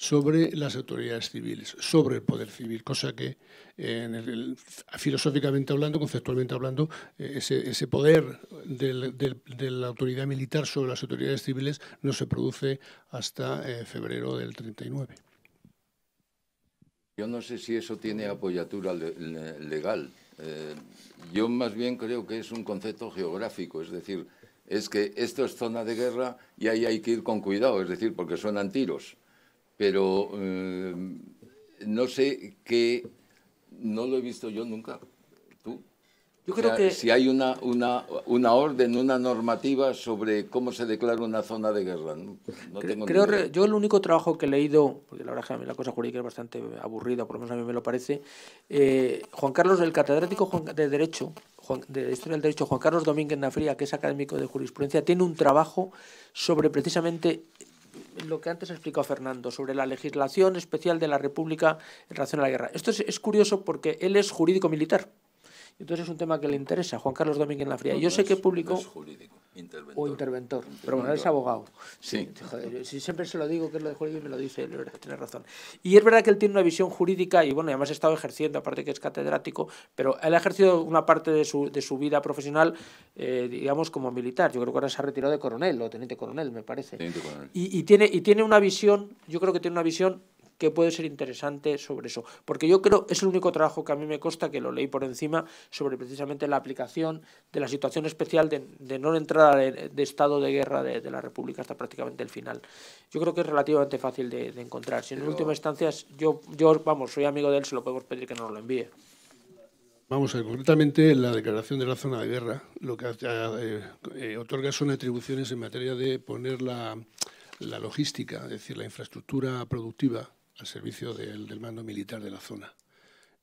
[SPEAKER 5] sobre las autoridades civiles, sobre el poder civil, cosa que en filosóficamente hablando, conceptualmente hablando, eh, ese, poder de la autoridad militar sobre las autoridades civiles no se produce hasta eh, febrero del 39.
[SPEAKER 2] Yo no sé si eso tiene apoyatura legal. Eh, yo más bien creo que es un concepto geográfico, es decir, es que esto es zona de guerra y ahí hay que ir con cuidado, es decir, porque suenan tiros pero eh, no sé qué, no lo he visto yo nunca. ¿Tú? Yo creo que... Si hay una, una, una, orden, una normativa sobre cómo se declara una zona de guerra. No, tengo creo
[SPEAKER 3] yo el único trabajo que he leído, porque la verdad es que a mí la cosa jurídica es bastante aburrida, por lo menos a mí me lo parece, eh, Juan Carlos, el catedrático de Derecho, de Historia del Derecho, Juan Carlos Domínguez Nafría, que es académico de jurisprudencia, tiene un trabajo sobre precisamente lo que antes ha explicado Fernando sobre la legislación especial de la República en relación a la guerra. Esto es, es curioso porque él es jurídico militar. Entonces es un tema que le interesa, a Juan Carlos Domínguez en la Fría. Yo sé que publicó... No es jurídico, O interventor, pero bueno, es abogado. Sí. si siempre se lo digo que es lo de jurídico y me lo dice, él, tiene razón. Y es verdad que él tiene una visión jurídica y bueno, además ha estado ejerciendo, aparte que es catedrático, pero él ha ejercido una parte de su, vida profesional, eh, digamos, como militar. Yo creo que ahora se ha retirado de coronel o teniente coronel, me parece. Teniente coronel. y, tiene, y tiene una visión, yo creo que tiene una visión que puede ser interesante sobre eso. Porque yo creo, es el único trabajo que a mí me consta, que lo leí por encima, sobre precisamente la aplicación de la situación especial de, no entrar de, estado de guerra de, la República hasta prácticamente el final. Yo creo que es relativamente fácil de, encontrar. Si en última instancia, yo, yo, vamos, soy amigo de él, se lo podemos pedir que nos lo envíe.
[SPEAKER 5] Vamos a ver, concretamente la declaración de la zona de guerra lo que eh, eh, otorga son atribuciones en materia de poner la, la logística, es decir, la infraestructura productiva al servicio del, del mando militar de la zona.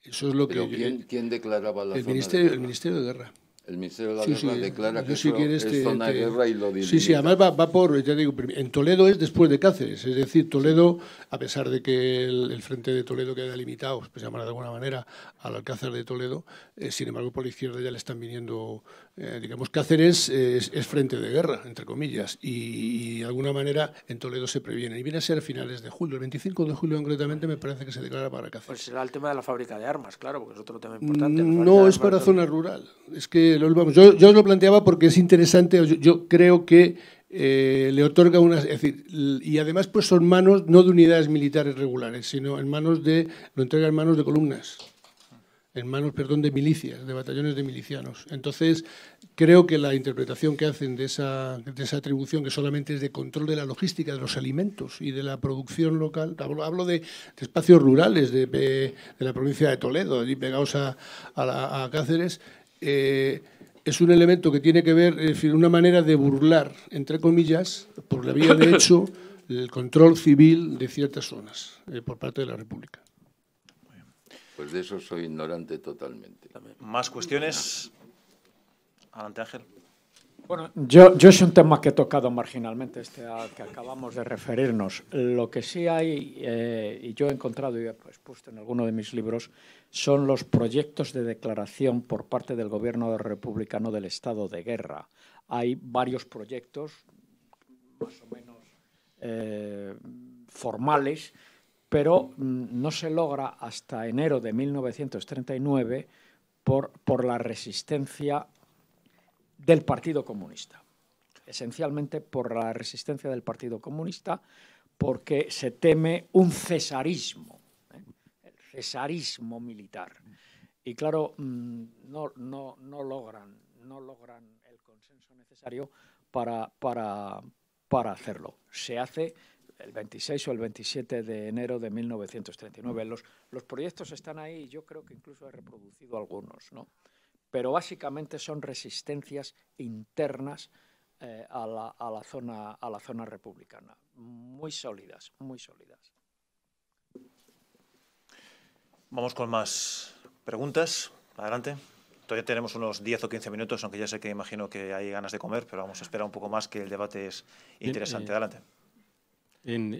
[SPEAKER 5] Eso es lo que... ¿quién, declaraba la el zona Ministerio, el Ministerio de Guerra. El Ministerio de Guerra sí, declara que es zona de guerra y lo dirige. Sí, sí, además va, va, por, ya digo, en Toledo es después de Cáceres, es decir, Toledo, a pesar de que el, frente de Toledo queda limitado, pues llamará de alguna manera, al Alcázar de Toledo, eh, sin embargo por la izquierda ya le están viniendo eh, digamos Cáceres es, es, frente de guerra, entre comillas, y, de alguna manera en Toledo se previene. Y viene a ser a finales de julio, el 25 de julio concretamente me parece que se declara para Cáceres. Pues
[SPEAKER 3] será el tema de la fábrica de armas, claro, porque es otro tema importante. Mm, no es
[SPEAKER 5] para zona rural, es que vamos, yo, os lo planteaba porque es interesante, yo, creo que eh, le otorga unas. Es decir, y además, pues son manos no de unidades militares regulares, sino en manos de. lo entrega en manos de columnas en manos perdón, de milicias, de batallones de milicianos. Entonces, creo que la interpretación que hacen de esa, esa atribución, que solamente es de control de la logística de los alimentos y de la producción local, hablo, de, espacios rurales de, la provincia de Toledo, allí pegados a, Cáceres, eh, es un elemento que tiene que ver, es decir, una manera de burlar, entre
[SPEAKER 2] comillas, por la vía de hecho,
[SPEAKER 5] el control civil de ciertas zonas eh, por parte de la República.
[SPEAKER 2] Pues de eso soy ignorante totalmente. Más cuestiones. Adelante, Ángel.
[SPEAKER 6] Bueno, yo, es un tema que he tocado marginalmente, este al que acabamos de referirnos. Lo que sí hay, eh, y yo he encontrado y he expuesto pues, en alguno de mis libros, son los proyectos de declaración por parte del gobierno republicano del estado de guerra. Hay varios proyectos, más o menos eh, formales, pero mm, no se logra hasta enero de 1939 por, la resistencia del Partido Comunista, esencialmente por la resistencia del Partido Comunista, porque se teme un cesarismo, ¿eh? el cesarismo militar. Y claro, mm, no, logran, el consenso necesario para hacerlo. Se hace el 26 o el 27 de enero de 1939. Los, los proyectos están ahí y yo creo que incluso he reproducido algunos, ¿no? Pero básicamente son resistencias internas eh, a, la, a, la zona, a la zona republicana, muy sólidas, muy sólidas.
[SPEAKER 1] Vamos con más preguntas. Adelante. Todavía tenemos unos 10 o 15 minutos, aunque ya sé que imagino que hay ganas de comer, pero vamos a esperar un poco más que el debate es interesante. Eh, Adelante.
[SPEAKER 7] En,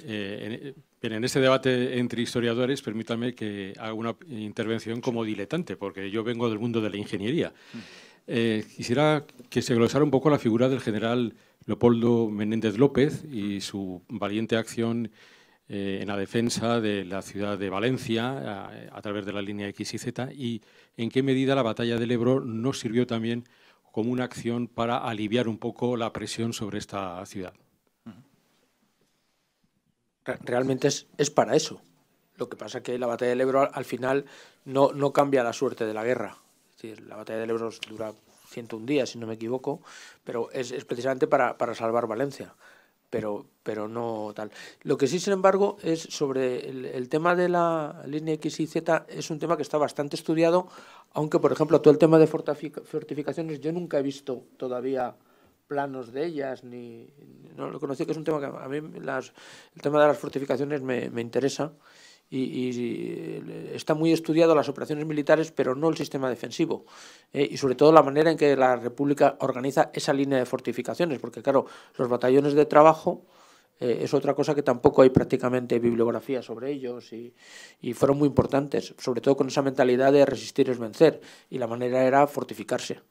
[SPEAKER 7] este debate entre historiadores, permítame que haga una intervención como diletante, porque yo vengo del mundo de la ingeniería. Mm. Eh, quisiera que se glosara un poco la figura del general Leopoldo Menéndez López y su valiente acción en la defensa de la ciudad de Valencia a, a través de la línea X y Z y en qué medida la batalla del Ebro nos sirvió también como una acción para aliviar un poco la presión sobre esta ciudad
[SPEAKER 3] realmente es, es para eso. Lo que pasa es que la batalla del Ebro al final no, no cambia la suerte de la guerra. la batalla del Ebro dura 101 días, si no me equivoco, pero es, precisamente para, salvar Valencia, pero, pero no tal. Lo que sí, sin embargo, es sobre el, el, tema de la línea X y Z, es un tema que está bastante estudiado, aunque, por ejemplo, todo el tema de fortificaciones yo nunca he visto todavía planos de ellas, ni, no lo conocí, que es un tema que a mí el tema de las fortificaciones me, interesa y, está muy estudiado las operaciones militares, pero no el sistema defensivo eh, y sobre todo la manera en que la República organiza esa línea de fortificaciones, porque claro, los batallones de trabajo... Eh, es otra cosa que tampoco hay prácticamente bibliografía sobre ellos y, y, fueron muy importantes, sobre todo con esa mentalidad de resistir es vencer y la manera era fortificarse.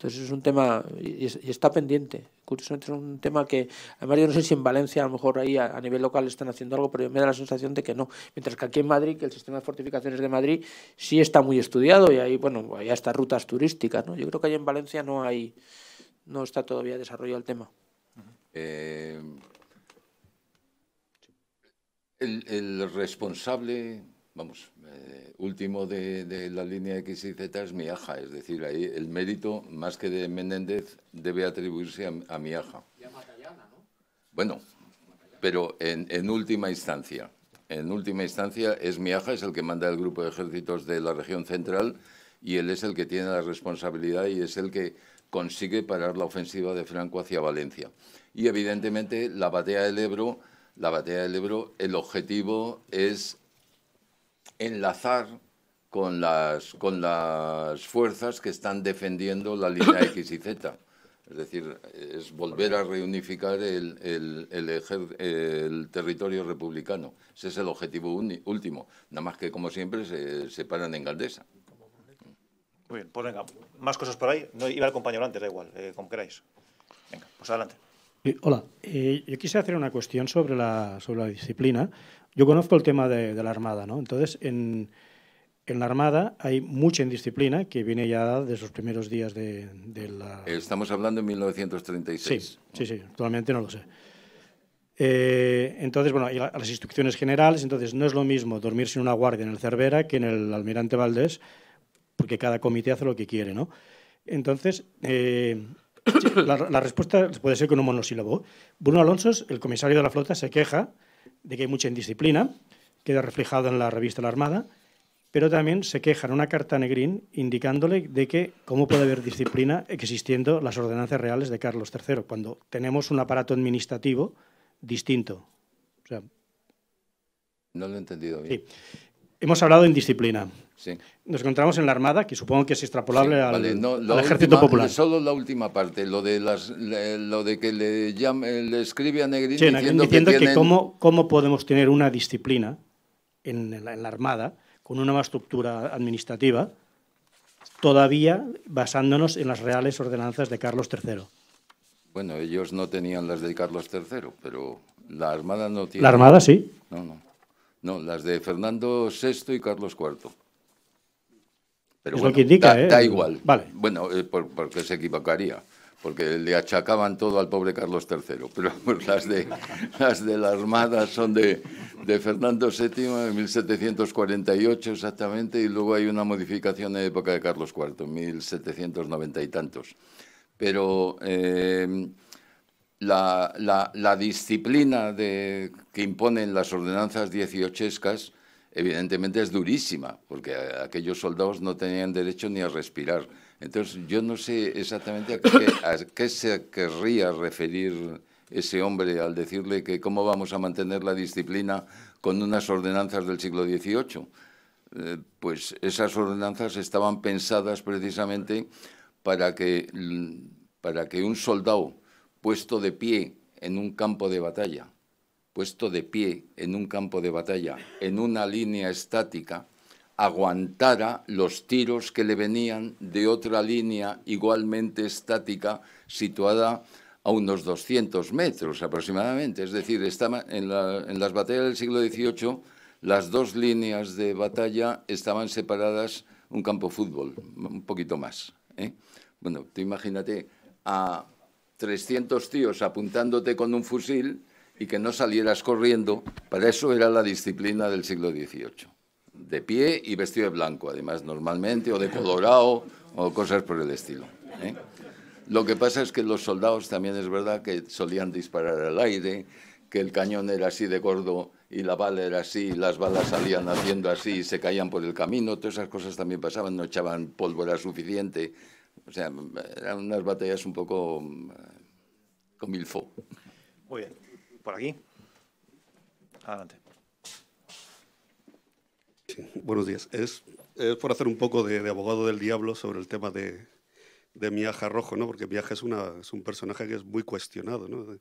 [SPEAKER 3] Entonces es un tema, y, está pendiente. Curiosamente es un tema que, además yo no sé si en Valencia a lo mejor ahí a, nivel local están haciendo algo, pero me da la sensación de que no. Mientras que aquí en Madrid, que el sistema de fortificaciones de Madrid sí está muy estudiado y ahí, bueno, hay hasta rutas turísticas, ¿no? Yo creo
[SPEAKER 2] que ahí en Valencia
[SPEAKER 3] no hay, no está todavía desarrollado el tema.
[SPEAKER 2] Eh, el responsable vamos, eh, último de, la línea X y Z es Miaja, es decir, ahí el mérito, más que de Menéndez, debe atribuirse a, Miaja. Y a
[SPEAKER 8] Matallana, ¿no?
[SPEAKER 2] Bueno, pero en, última instancia. En última instancia es Miaja, es el que manda el grupo de ejércitos de la región central y él es el que tiene la responsabilidad y es el que consigue parar la ofensiva de Franco hacia Valencia. Y evidentemente la batalla del Ebro, la batalla del Ebro, el objetivo es enlazar con las, con las fuerzas que están defendiendo la línea X y Z. Es decir, es volver a reunificar el, el, el, el territorio republicano. Ese es el objetivo último. Nada más que, como siempre, se paran en Galdesa. Muy bien, pues venga,
[SPEAKER 1] más cosas por ahí. No, iba el compañero antes, da igual, eh, como queráis. Venga, pues adelante.
[SPEAKER 2] Eh,
[SPEAKER 7] hola, eh, yo quise hacer una cuestión sobre la, sobre la disciplina, yo conozco el tema de, la Armada, ¿no? Entonces, en, la Armada hay mucha indisciplina que viene ya desde los primeros días de,
[SPEAKER 2] la... Estamos hablando en 1936. Sí, sí, sí, actualmente
[SPEAKER 7] no lo sé. Eh, entonces, bueno, las instrucciones generales, entonces no es lo mismo dormir sin una guardia en el Cervera que en el Almirante Valdés, porque cada comité hace lo que quiere, ¿no? Entonces, eh, la, la, respuesta puede ser con un monosílabo. Bruno Alonso, el comisario de la flota, se queja de que hay mucha indisciplina, queda reflejado en la revista La Armada, pero también se queja en una carta a Negrín indicándole de que cómo puede haber disciplina existiendo las ordenanzas reales de Carlos III, cuando tenemos un aparato administrativo distinto.
[SPEAKER 2] no lo he entendido
[SPEAKER 7] bien. Hemos hablado en disciplina. Nos encontramos en la Armada, que supongo que es extrapolable al, Ejército Popular.
[SPEAKER 2] Solo la última parte, lo de, lo de que le, escribe a Negrín sí, diciendo, diciendo, que,
[SPEAKER 7] cómo, podemos tener una disciplina en la, en la Armada con una nueva estructura administrativa todavía basándonos en las reales ordenanzas de Carlos III.
[SPEAKER 2] Bueno, ellos no tenían las de Carlos III, pero la Armada no tiene. La Armada sí. No, no. No, las de Fernando VI y Carlos IV. Pero lo que indica, da, eh, igual. Vale. Bueno, eh, porque se equivocaría, porque le achacaban todo al pobre Carlos III. Pero las, de, las de la Armada son de, Fernando VII en 1748 exactamente, y luego hay una modificación en época de Carlos IV, 1790 y tantos. Pero eh, la, disciplina de que imponen las ordenanzas dieciochescas, evidentemente es durísima, porque aquellos soldados no tenían derecho ni a respirar. Entonces, yo no sé exactamente a qué, se querría referir ese hombre al decirle que cómo vamos a mantener la disciplina con unas ordenanzas del siglo XVIII. Eh, pues esas ordenanzas estaban pensadas precisamente para que, para que un soldado puesto de pie en un campo de batalla puesto de pie en un campo de batalla, en una línea estática, aguantara los tiros que le venían de otra línea igualmente estática situada a unos 200 metros aproximadamente. Es decir, estaba en, las batallas del siglo XVIII las dos líneas de batalla estaban separadas un campo fútbol, un poquito más. ¿eh? Bueno, tú imagínate a 300 tíos apuntándote con un fusil y que no salieras corriendo, para eso era la disciplina del siglo XVIII. De pie y vestido de blanco, además, normalmente, o de colorado, o cosas por el estilo. ¿eh? Lo que pasa es que los soldados también es verdad que solían disparar al aire, que el cañón era así de gordo y la bala era así, las balas salían haciendo así y se caían por el camino, todas esas cosas también pasaban, no echaban pólvora suficiente. O sea, eran unas batallas un poco eh, con milfo.
[SPEAKER 1] Muy bien por aquí. Adelante.
[SPEAKER 8] buenos días. Es, por hacer un poco de, abogado del diablo sobre el tema de, Miaja Rojo, ¿no? porque Miaja es, un personaje que es muy cuestionado. ¿no?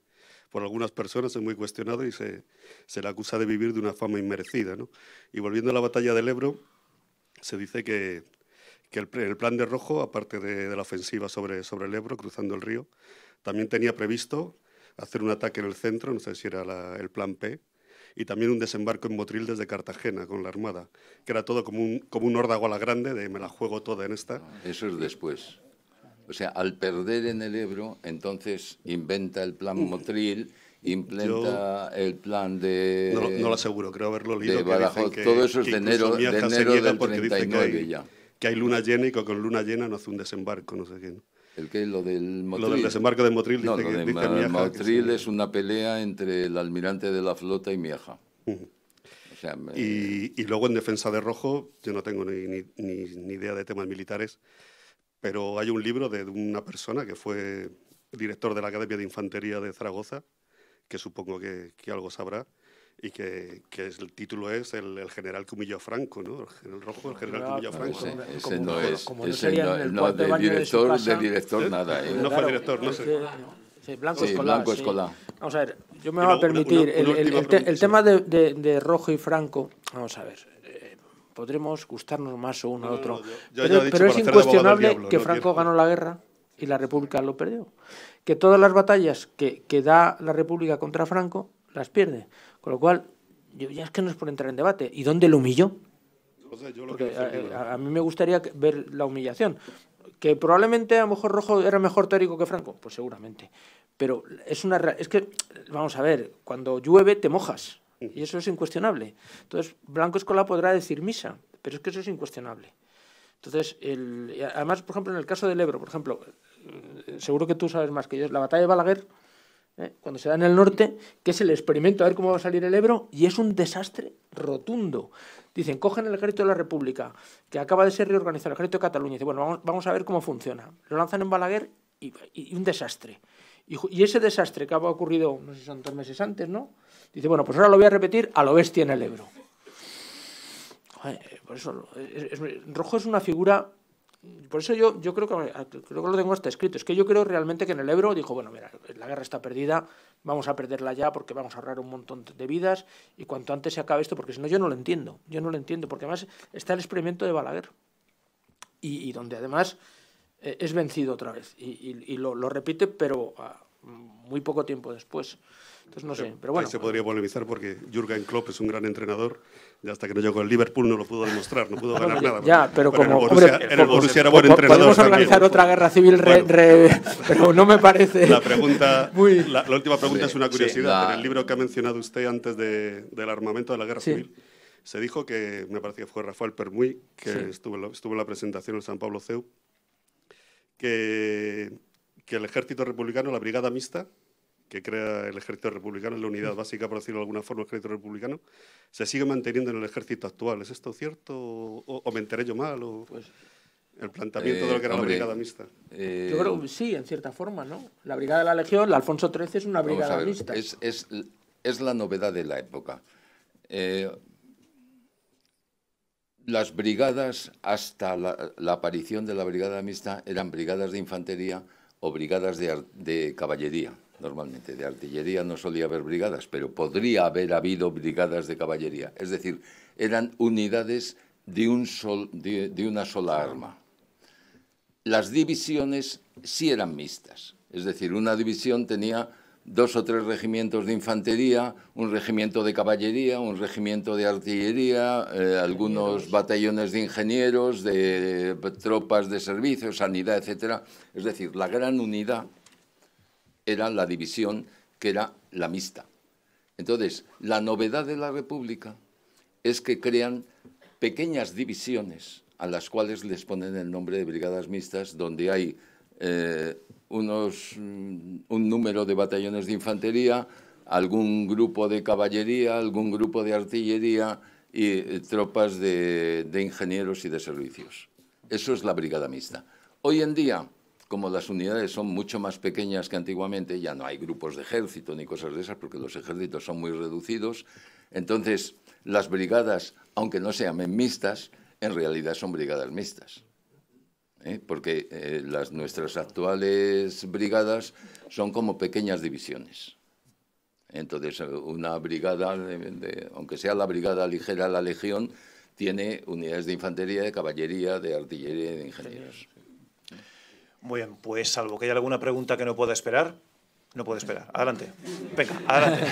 [SPEAKER 8] Por algunas personas es muy cuestionado y se, le acusa de vivir de una fama inmerecida. ¿no? Y volviendo a la batalla del Ebro, se dice que, el, plan de Rojo, aparte de, la ofensiva sobre, sobre el Ebro, cruzando el río, también tenía previsto hacer un ataque en el centro, no sé si era el plan P, y también un desembarco en Motril desde Cartagena con la Armada, que era todo como un, como un órdago a la grande de me la juego toda en esta. Eso es
[SPEAKER 2] después. O sea, al perder en el Ebro, entonces inventa el plan mm. Motril, implanta el plan de... No, lo aseguro, creo haberlo leído. Que, todo eso es de enero, de enero del 39 que hay, ya.
[SPEAKER 8] Que hay luna llena y con luna llena no hace un desembarco, no sé qué. ¿El Lo del Motril. Lo desembarco de Motril. No, Motril
[SPEAKER 2] es una pelea entre el almirante de la flota y Mieja. y,
[SPEAKER 8] luego en defensa de Rojo, yo no tengo ni, idea de temas militares, pero hay un libro de una persona que fue director de la Academia de Infantería de Zaragoza, que supongo que algo sabrá, y que, que el título es el, general Cumillo Franco, ¿no? El general rojo, el general Cumillo Franco. no es, como ese no, no de, director, ¿Eh? nada. ¿eh? No fue director, no sé. Blanco, sí, Vamos
[SPEAKER 3] a ver, yo me voy a permitir. el, el, tema de, de, Rojo y Franco, vamos
[SPEAKER 1] a ver, eh,
[SPEAKER 3] podremos gustarnos más o uno a otro, pero, es incuestionable que Franco ganó la guerra y la República lo perdió. Que todas las batallas que, que da la República contra Franco las pierde. Con lo cual, ya es que no es por entrar en debate. ¿Y dónde lo humilló? a, mí me gustaría ver la humillación. Que probablemente a lo mejor Rojo era mejor teórico que Franco, pues seguramente. Pero es una es que, vamos a ver, cuando llueve te mojas. Mm. Y eso es incuestionable. Entonces, Blanco Escola podrá decir misa, pero es que eso es incuestionable. Entonces, el, además, por ejemplo, en el caso del Ebro, por ejemplo, eh, seguro que tú sabes más que yo, la batalla de Balaguer ¿eh? cuando se da en el norte, que es el experimento a ver cómo va a salir el Ebro, y es un desastre rotundo. Dicen, cogen el ejército de la República, que acaba de ser reorganizado, el ejército de Cataluña, y dicen, bueno, vamos, a ver cómo funciona. Lo lanzan en Balaguer y, un desastre. Y, ese desastre que ha ocurrido, no sé, si son dos meses antes, ¿no? Dice, bueno, pues ahora lo voy a repetir a lo bestia en el Ebro. por eso, rojo es una figura por eso yo, yo creo, que, que lo tengo hasta escrito. Es que yo creo realmente que en el Ebro dijo, bueno, mira, la guerra está perdida, vamos a perderla ya porque vamos a ahorrar un montón de vidas y cuanto antes se acabe esto, porque si no yo no lo entiendo, yo no lo entiendo, porque además está el experimento de Balaguer y, donde además eh, es vencido otra vez y, lo, repite, pero muy poco tiempo después no sé,
[SPEAKER 8] pero bueno. se podría polemizar porque Jürgen Klopp es un gran entrenador y hasta que no llegó el Liverpool no lo pudo demostrar, no pudo ah, ganar nada. ya, pero, como. Borussia era buen entrenador. Podemos
[SPEAKER 3] organizar otra guerra civil, pero no me parece. La, pregunta, la,
[SPEAKER 8] última pregunta es una curiosidad. En el libro que ha mencionado usted antes del armamento de la guerra civil, se dijo que, me parece que fue Rafael Permuy, que estuvo, en la presentación en San Pablo CEU, que, que el ejército republicano, la brigada mixta, que crea el ejército republicano, la unidad básica, por decirlo de alguna forma, el ejército republicano, se sigue manteniendo en el ejército actual. ¿Es esto cierto o, me enteré yo mal? Pues, el planteamiento de lo que era la brigada
[SPEAKER 2] mixta. Eh, yo creo que
[SPEAKER 3] sí, en cierta forma, ¿no? La brigada de la Legión, la Alfonso XIII es una brigada
[SPEAKER 2] mixta. Es, la novedad de la época. Eh, las brigadas, hasta la, aparición de la brigada mixta, eran brigadas de infantería o brigadas de caballería normalmente. De artillería no solía haber brigadas, pero podría haber habido brigadas de caballería. Es decir, eran unidades de, una sola arma. Las divisiones sí eran mixtas. Es decir, una división tenía dos o tres regimientos de infantería, un regimiento de caballería, un regimiento de artillería, eh, algunos batallones de ingenieros, de tropas de servicio, sanidad, etc. Es decir, la gran unidad era la división que era la mixta. Entonces, la novedad de la República es que crean pequeñas divisiones a las cuales les ponen el nombre de brigadas mixtas, donde hay eh, mm, un número de batallones de infantería, algún grupo de caballería, algún grupo de artillería y eh, tropas de ingenieros y de servicios. Eso es la brigada mixta. Hoy en día, como las unidades son mucho más pequeñas que antiguamente, ya no hay grupos de ejército ni cosas de esas, porque los ejércitos son muy reducidos, entonces las brigadas, aunque no sean mixtas, en realidad son brigadas mixtas. ¿eh? Porque eh, nuestras actuales brigadas son como pequeñas divisiones. Entonces, una brigada, aunque sea la brigada ligera, la legión, tiene unidades de infantería, de caballería, de artillería y de ingenieros.
[SPEAKER 1] Muy bien, pues salvo que haya alguna pregunta que no pueda esperar, no puede esperar. Adelante. Venga, adelante.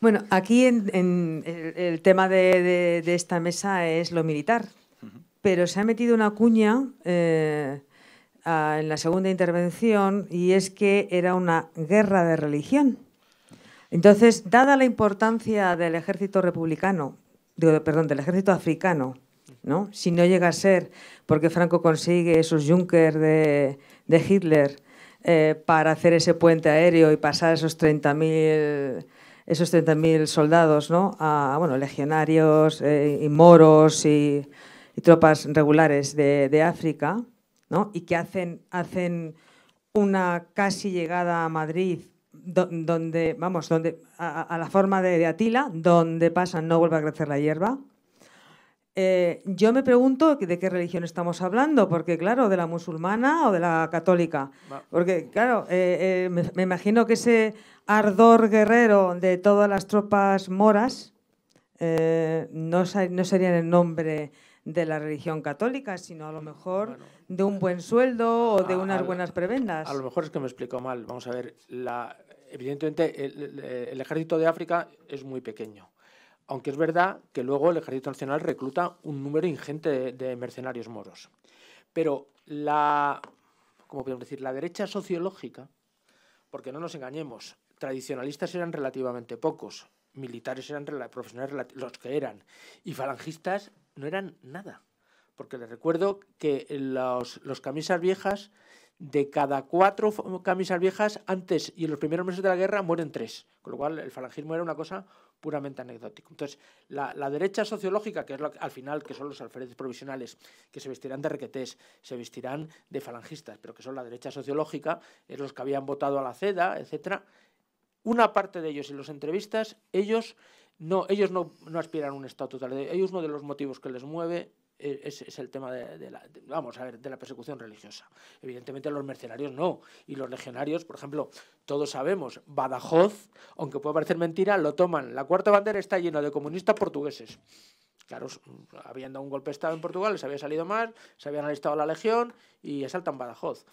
[SPEAKER 9] Bueno, aquí en, el, tema de, esta mesa es lo militar, pero se ha metido una cuña eh, en la segunda intervención y es que era una guerra de religión. Entonces, dada la importancia del ejército republicano, perdón, del ejército africano si no llega a ser porque Franco consigue esos Junkers de, Hitler eh, para hacer ese puente aéreo y pasar esos 30.000 esos soldados, A, bueno, legionarios eh, y moros y, tropas regulares de, África, Y que hacen, hacen una casi llegada a Madrid donde, vamos, donde, a, la forma de, Atila, donde pasan no vuelve a crecer la hierba, eh, yo me pregunto de qué religión estamos hablando, porque claro, de la musulmana o de la católica. Porque claro, eh, eh, me, imagino que ese ardor guerrero de todas las tropas moras no, no sería el nombre de la religión católica, sino a lo mejor de un buen sueldo o de unas buenas prebendas. A lo mejor es que me explico mal. Vamos a ver, la,
[SPEAKER 3] evidentemente el ejército de África es muy pequeño aunque es verdad que luego el Ejército Nacional recluta un número ingente de, mercenarios moros. Pero la, podemos decir? la derecha sociológica, porque no nos engañemos, tradicionalistas eran relativamente pocos, militares eran profesionales los que eran, y falangistas no eran nada. Porque les recuerdo que los, los camisas viejas, de cada cuatro camisas viejas, antes y en los primeros meses de la guerra mueren tres. Con lo cual el falangismo era una cosa puramente anecdótico. Entonces, la, derecha sociológica, que es al final, que son los alférez provisionales, que se vestirán de requetés, se vestirán de falangistas, pero que son la derecha sociológica, es los que habían votado a la CEDA, etc. Una parte de ellos en las entrevistas, ellos no, ellos no, no aspiran a un Estado totalitario. Ellos uno de los motivos que les mueve e, es, el tema de, la, vamos a ver, de la persecución religiosa. Evidentemente los mercenarios no, y los legionarios, por ejemplo, todos sabemos, Badajoz, aunque pueda parecer mentira, lo toman. La cuarta bandera está llena de comunistas portugueses. Claro, habían dado un golpe de Estado en Portugal, les había salido más, se habían alistado a la Legión y asaltan Badajoz.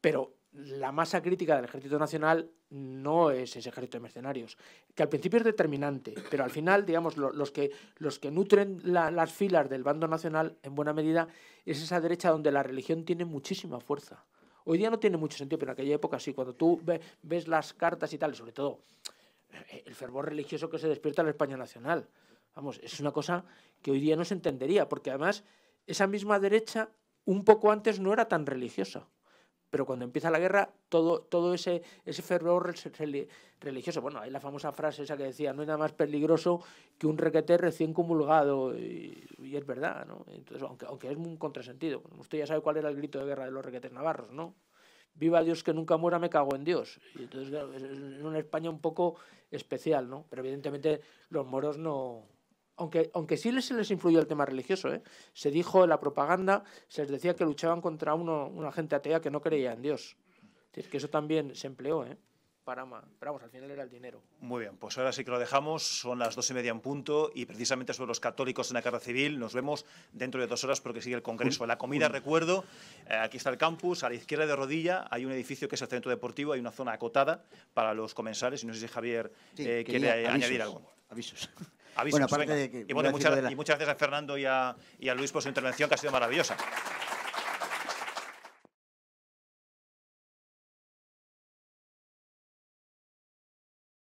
[SPEAKER 3] Pero la masa crítica del Ejército Nacional no es ese ejército de mercenarios, que al principio es determinante, pero al final, digamos, los, que, los que nutren las filas del bando nacional, en buena medida, es esa derecha donde la religión tiene muchísima fuerza. Hoy día no tiene mucho sentido, pero en aquella época sí, cuando tú ves las cartas y tal, sobre todo eh, el fervor religioso que se despierta en la España nacional. Vamos, es una cosa que hoy día no se entendería, porque además esa misma derecha un poco antes no era tan religiosa pero cuando empieza la guerra, todo, todo ese, ese fervor religioso, bueno, hay la famosa frase esa que decía, no hay nada más peligroso que un requete recién comulgado, y, es verdad, ¿no? Entonces, aunque, aunque es un contrasentido, usted ya sabe cuál era el grito de guerra de los requetes navarros, ¿no? viva Dios que nunca muera, me cago en Dios. Y entonces, claro, es una España un poco especial, ¿no? Pero evidentemente los moros no, aunque, aunque sí se les influyó el tema religioso, ¿eh? se dijo en la propaganda, se les decía que luchaban contra una gente atea que no creía en Dios. Es que eso también se empleó, ¿eh? Para, pero vamos, al final era el dinero.
[SPEAKER 1] Muy bien, pues ahora sí que lo dejamos, son las dos y media en punto y precisamente sobre los católicos en la guerra civil nos vemos dentro de dos horas porque sigue el Congreso. La comida, recuerdo, eh, aquí está el campus, a la izquierda de rodilla hay un edificio que es el centro deportivo, hay una zona acotada para los comensales y no sé si Javier eh, quiere añadir algo. Avisos
[SPEAKER 7] y,
[SPEAKER 1] muchas, gracias a Fernando y a Luis por su intervención, que ha sido maravillosa.